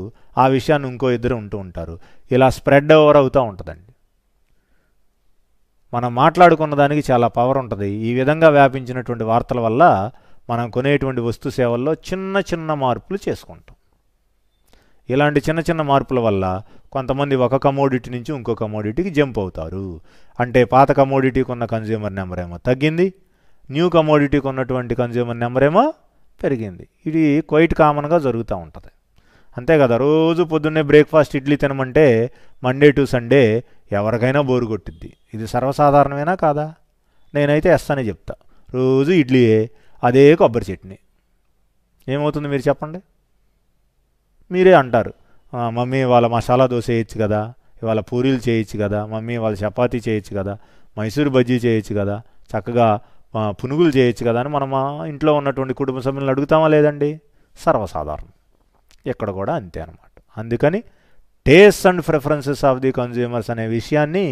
ఆ విషయాన్ని ఇంకో ఇద్దరు ఉంటూ ఉంటారు ఇలా స్ప్రెడ్ ఓవర్ అవుతూ ఉంటుందండి మనం మాట్లాడుకున్న దానికి చాలా పవర్ ఉంటుంది ఈ విధంగా వ్యాపించినటువంటి వార్తల వల్ల మనం కొనేటువంటి వస్తు సేవల్లో చిన్న చిన్న మార్పులు చేసుకుంటాం ఇలాంటి చిన్న చిన్న మార్పుల వల్ల కొంతమంది ఒక కమోడిటీ నుంచి ఇంకో కమోడిటీకి జంప్ అవుతారు అంటే పాత కమోడిటీకి ఉన్న కన్జ్యూమర్ నెంబర్ ఏమో తగ్గింది న్యూ కమోడిటీకి ఉన్నటువంటి కన్జ్యూమర్ నెంబర్ ఏమో పెరిగింది ఇది క్వైట్ కామన్గా జరుగుతూ ఉంటుంది అంతే కదా రోజు పొద్దున్నే బ్రేక్ఫాస్ట్ ఇడ్లీ తినమంటే మండే టు సండే ఎవరికైనా బోరు కొట్టిద్ది ఇది సర్వసాధారణమేనా కాదా నేనైతే ఎస్ అని చెప్తా రోజు ఇడ్లీయే అదే కొబ్బరి చట్నీ ఏమవుతుంది మీరు చెప్పండి మీరే అంటారు మమ్మీ వాళ్ళ మసాలా దోశ వేయచ్చు కదా ఇవాళ పూరీలు చేయొచ్చు కదా మమ్మీ వాళ్ళ చపాతీ చేయొచ్చు కదా మైసూర్ బజ్జీ చేయొచ్చు కదా చక్కగా పునుగులు చేయొచ్చు కదా అని మనం ఇంట్లో ఉన్నటువంటి కుటుంబ సభ్యులను అడుగుతామా లేదండి సర్వసాధారణం ఇక్కడ కూడా అంతే అనమాట అందుకని taste and preferences of the consumers అనే విషయాన్ని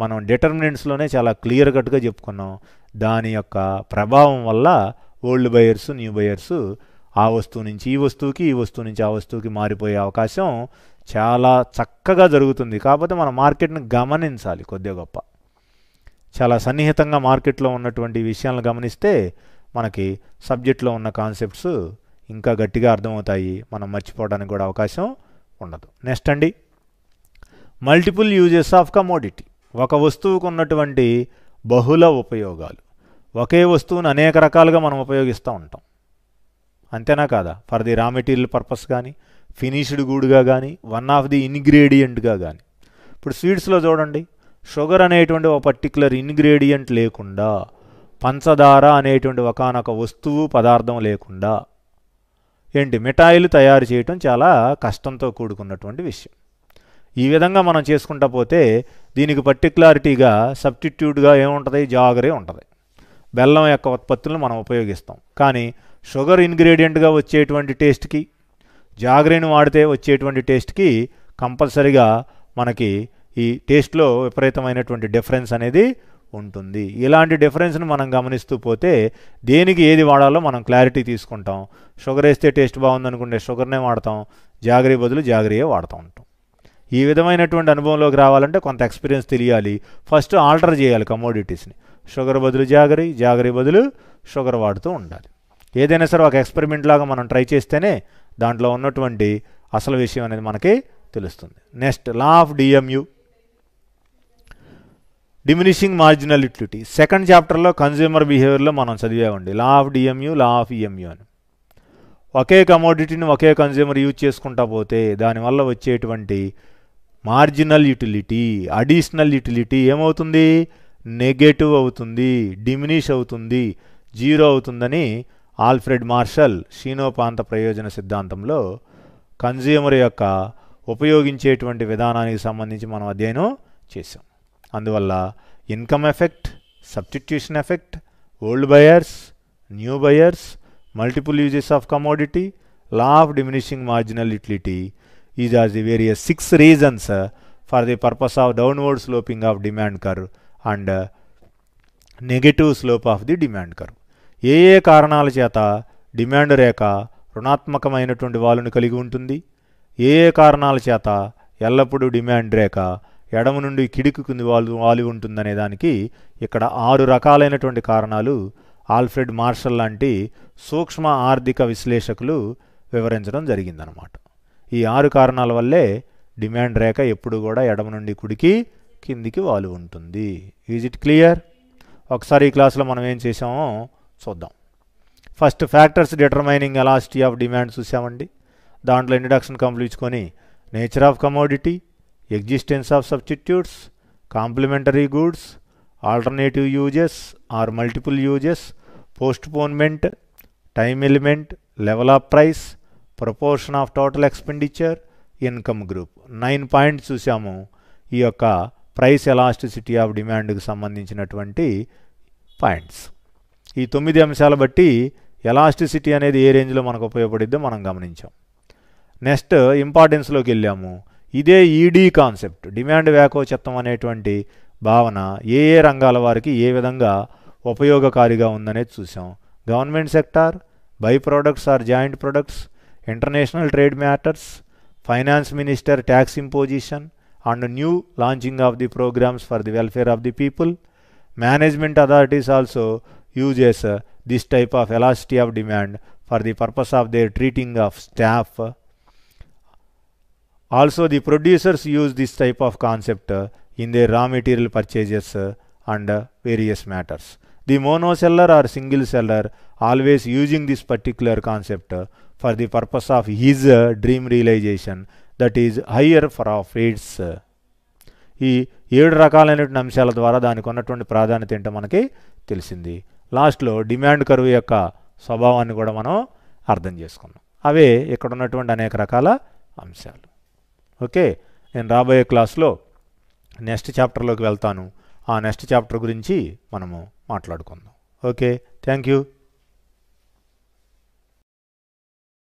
మనం డిటర్మినెంట్స్లోనే చాలా క్లియర్ కట్గా చెప్పుకున్నాం దాని యొక్క ప్రభావం వల్ల ఓల్డ్ బయర్స్ న్యూ బయర్స్ ఆ వస్తువు నుంచి ఈ వస్తువుకి ఈ వస్తువు నుంచి ఆ వస్తువుకి మారిపోయే అవకాశం చాలా చక్కగా జరుగుతుంది కాకపోతే మన మార్కెట్ని గమనించాలి కొద్దిగా గొప్ప చాలా సన్నిహితంగా మార్కెట్లో ఉన్నటువంటి విషయాలను గమనిస్తే మనకి సబ్జెక్ట్లో ఉన్న కాన్సెప్ట్స్ ఇంకా గట్టిగా అర్థమవుతాయి మనం మర్చిపోవడానికి కూడా అవకాశం ఉండదు నెక్స్ట్ అండి మల్టిపుల్ యూజెస్ ఆఫ్ కమోడిటీ ఒక వస్తువుకు ఉన్నటువంటి బహుళ ఉపయోగాలు ఒకే వస్తువును అనేక రకాలుగా మనం ఉపయోగిస్తూ ఉంటాం అంతేనా కాదా for the raw material purpose కానీ ఫినిష్డ్ గూడ్గా కానీ వన్ ఆఫ్ ది ఇంగ్రీడియంట్గా కానీ ఇప్పుడు స్వీట్స్లో చూడండి షుగర్ అనేటువంటి ఒక పర్టికులర్ ఇంగ్రీడియంట్ లేకుండా పంచదార అనేటువంటి ఒకనొక వస్తువు పదార్థం లేకుండా ఏంటి మిఠాయిలు తయారు చేయటం చాలా కష్టంతో కూడుకున్నటువంటి విషయం ఈ విధంగా మనం చేసుకుంటా పోతే దీనికి పర్టికులారిటీగా సబ్స్టిట్యూట్గా ఏముంటుంది జాగరీ ఉంటుంది బెల్లం యొక్క ఉత్పత్తులను మనం ఉపయోగిస్తాం కానీ షుగర్ ఇంగ్రీడియంట్గా వచ్చేటువంటి టేస్ట్కి జాగరీని వాడితే వచ్చేటువంటి టేస్ట్కి కంపల్సరిగా మనకి ఈ టేస్ట్లో విపరీతమైనటువంటి డిఫరెన్స్ అనేది ఉంటుంది ఇలాంటి డిఫరెన్స్ని మనం గమనిస్తూ పోతే దేనికి ఏది వాడాలో మనం క్లారిటీ తీసుకుంటాం షుగర్ వేస్తే టేస్ట్ బాగుందనుకుంటే షుగర్నే వాడతాం జాగరీ బదులు జాగరీయే వాడుతూ ఉంటాం ఈ విధమైనటువంటి అనుభవంలోకి రావాలంటే కొంత ఎక్స్పీరియన్స్ తెలియాలి ఫస్ట్ ఆల్టర్ చేయాలి కమోడిటీస్ని షుగర్ బదులు జాగరి జాగరి బదులు షుగర్ వాడుతూ ఉండాలి ఏదైనా సరే ఒక ఎక్స్పెరిమెంట్ లాగా మనం ట్రై చేస్తేనే దాంట్లో ఉన్నటువంటి అసలు విషయం అనేది మనకి తెలుస్తుంది next law of DMU diminishing marginality second చాప్టర్లో కన్జ్యూమర్ బిహేవియర్లో మనం చదివామండి law of DMU law of EMU అని ఒకే కమోడిటీని ఒకే కన్జ్యూమర్ యూజ్ చేసుకుంటా పోతే దానివల్ల వచ్చేటువంటి మార్జినల్ యూటిలిటీ అడిషనల్ యూటిలిటీ ఏమవుతుంది నెగటివ్ అవుతుంది డిమినిష్ అవుతుంది జీరో అవుతుందని ఆల్ఫ్రెడ్ మార్షల్ క్షీణోపాంత ప్రయోజన సిద్ధాంతంలో కన్జ్యూమర్ యొక్క ఉపయోగించేటువంటి విధానానికి సంబంధించి మనం అధ్యయనం చేసాం అందువల్ల income effect substitution effect old buyers new buyers multiple uses of commodity law of diminishing marginal utility is or the various six reasons for the purpose of downward sloping of demand demand and negative slope of the demand curve ఏ ఏ కారణాల చేత demand రేఖ రుణాత్మకమైనటువంటి వాలును కలిగి ఉంటుంది ఏ ఏ కారణాల చేత ఎల్లప్పుడూ డిమాండ్ రేఖ ఎడమ నుండి కిడుకుంది వాలు వాలి ఉంటుందనే దానికి ఇక్కడ ఆరు రకాలైనటువంటి కారణాలు ఆల్ఫ్రెడ్ మార్షల్ లాంటి సూక్ష్మ ఆర్థిక విశ్లేషకులు వివరించడం జరిగిందనమాట ఈ ఆరు కారణాల వల్లే డిమాండ్ రేఖ ఎప్పుడు కూడా ఎడమ నుండి కుడికి కిందికి వాలు ఉంటుంది ఈజ్ ఇట్ క్లియర్ ఒకసారి ఈ క్లాస్లో మనం ఏం చేసామో చూద్దాం first factors determining elasticity of demand చూసామండి దాంట్లో ఇంట్రడక్షన్ కంప్లీట్చుకొని nature of commodity existence of substitutes complementary goods alternative uses or multiple uses postponement time element level of price proportion of total expenditure income group nine points చూసాము ఈ యొక్క price elasticity of డిమాండ్కి సంబంధించినటువంటి points ఈ తొమ్మిది అంశాలు బట్టి elasticity అనేది ఏ రేంజ్లో మనకు ఉపయోగపడిద్దో మనం గమనించాం నెక్స్ట్ ఇంపార్టెన్స్లోకి వెళ్ళాము ఇదే ఈడీ e కాన్సెప్ట్ డిమాండ్ వ్యాకోచిత్వం అనేటువంటి భావన ఏ ఏ రంగాల వారికి ఏ విధంగా ఉపయోగకారిగా ఉందనేది చూసాం government sector by products or joint products international trade matters, finance minister tax imposition, and new launching of the programs for the welfare of the people. Management authorities also uses uh, this type of elasticity of demand for the purpose of their treating of staff. Also, the producers use this type of concept uh, in their raw material purchases uh, and various matters. The monoseller or single seller always using this particular concept uh, for the purpose of his dream realisation that is higher for profits ఈ ఏడు రకాలైనటువంటి అంశాల ద్వారా దానికి ఉన్నటువంటి ప్రాధాన్యత ఏంటో మనకి తెలిసింది లాస్ట్లో డిమాండ్ కరువు యొక్క స్వభావాన్ని కూడా మనం అర్థం చేసుకున్నాం అవే ఇక్కడ ఉన్నటువంటి అనేక రకాల అంశాలు ఓకే నేను రాబోయే క్లాస్లో నెక్స్ట్ చాప్టర్లోకి వెళ్తాను ఆ నెక్స్ట్ చాప్టర్ గురించి మనము మాట్లాడుకుందాం ఓకే థ్యాంక్ యూ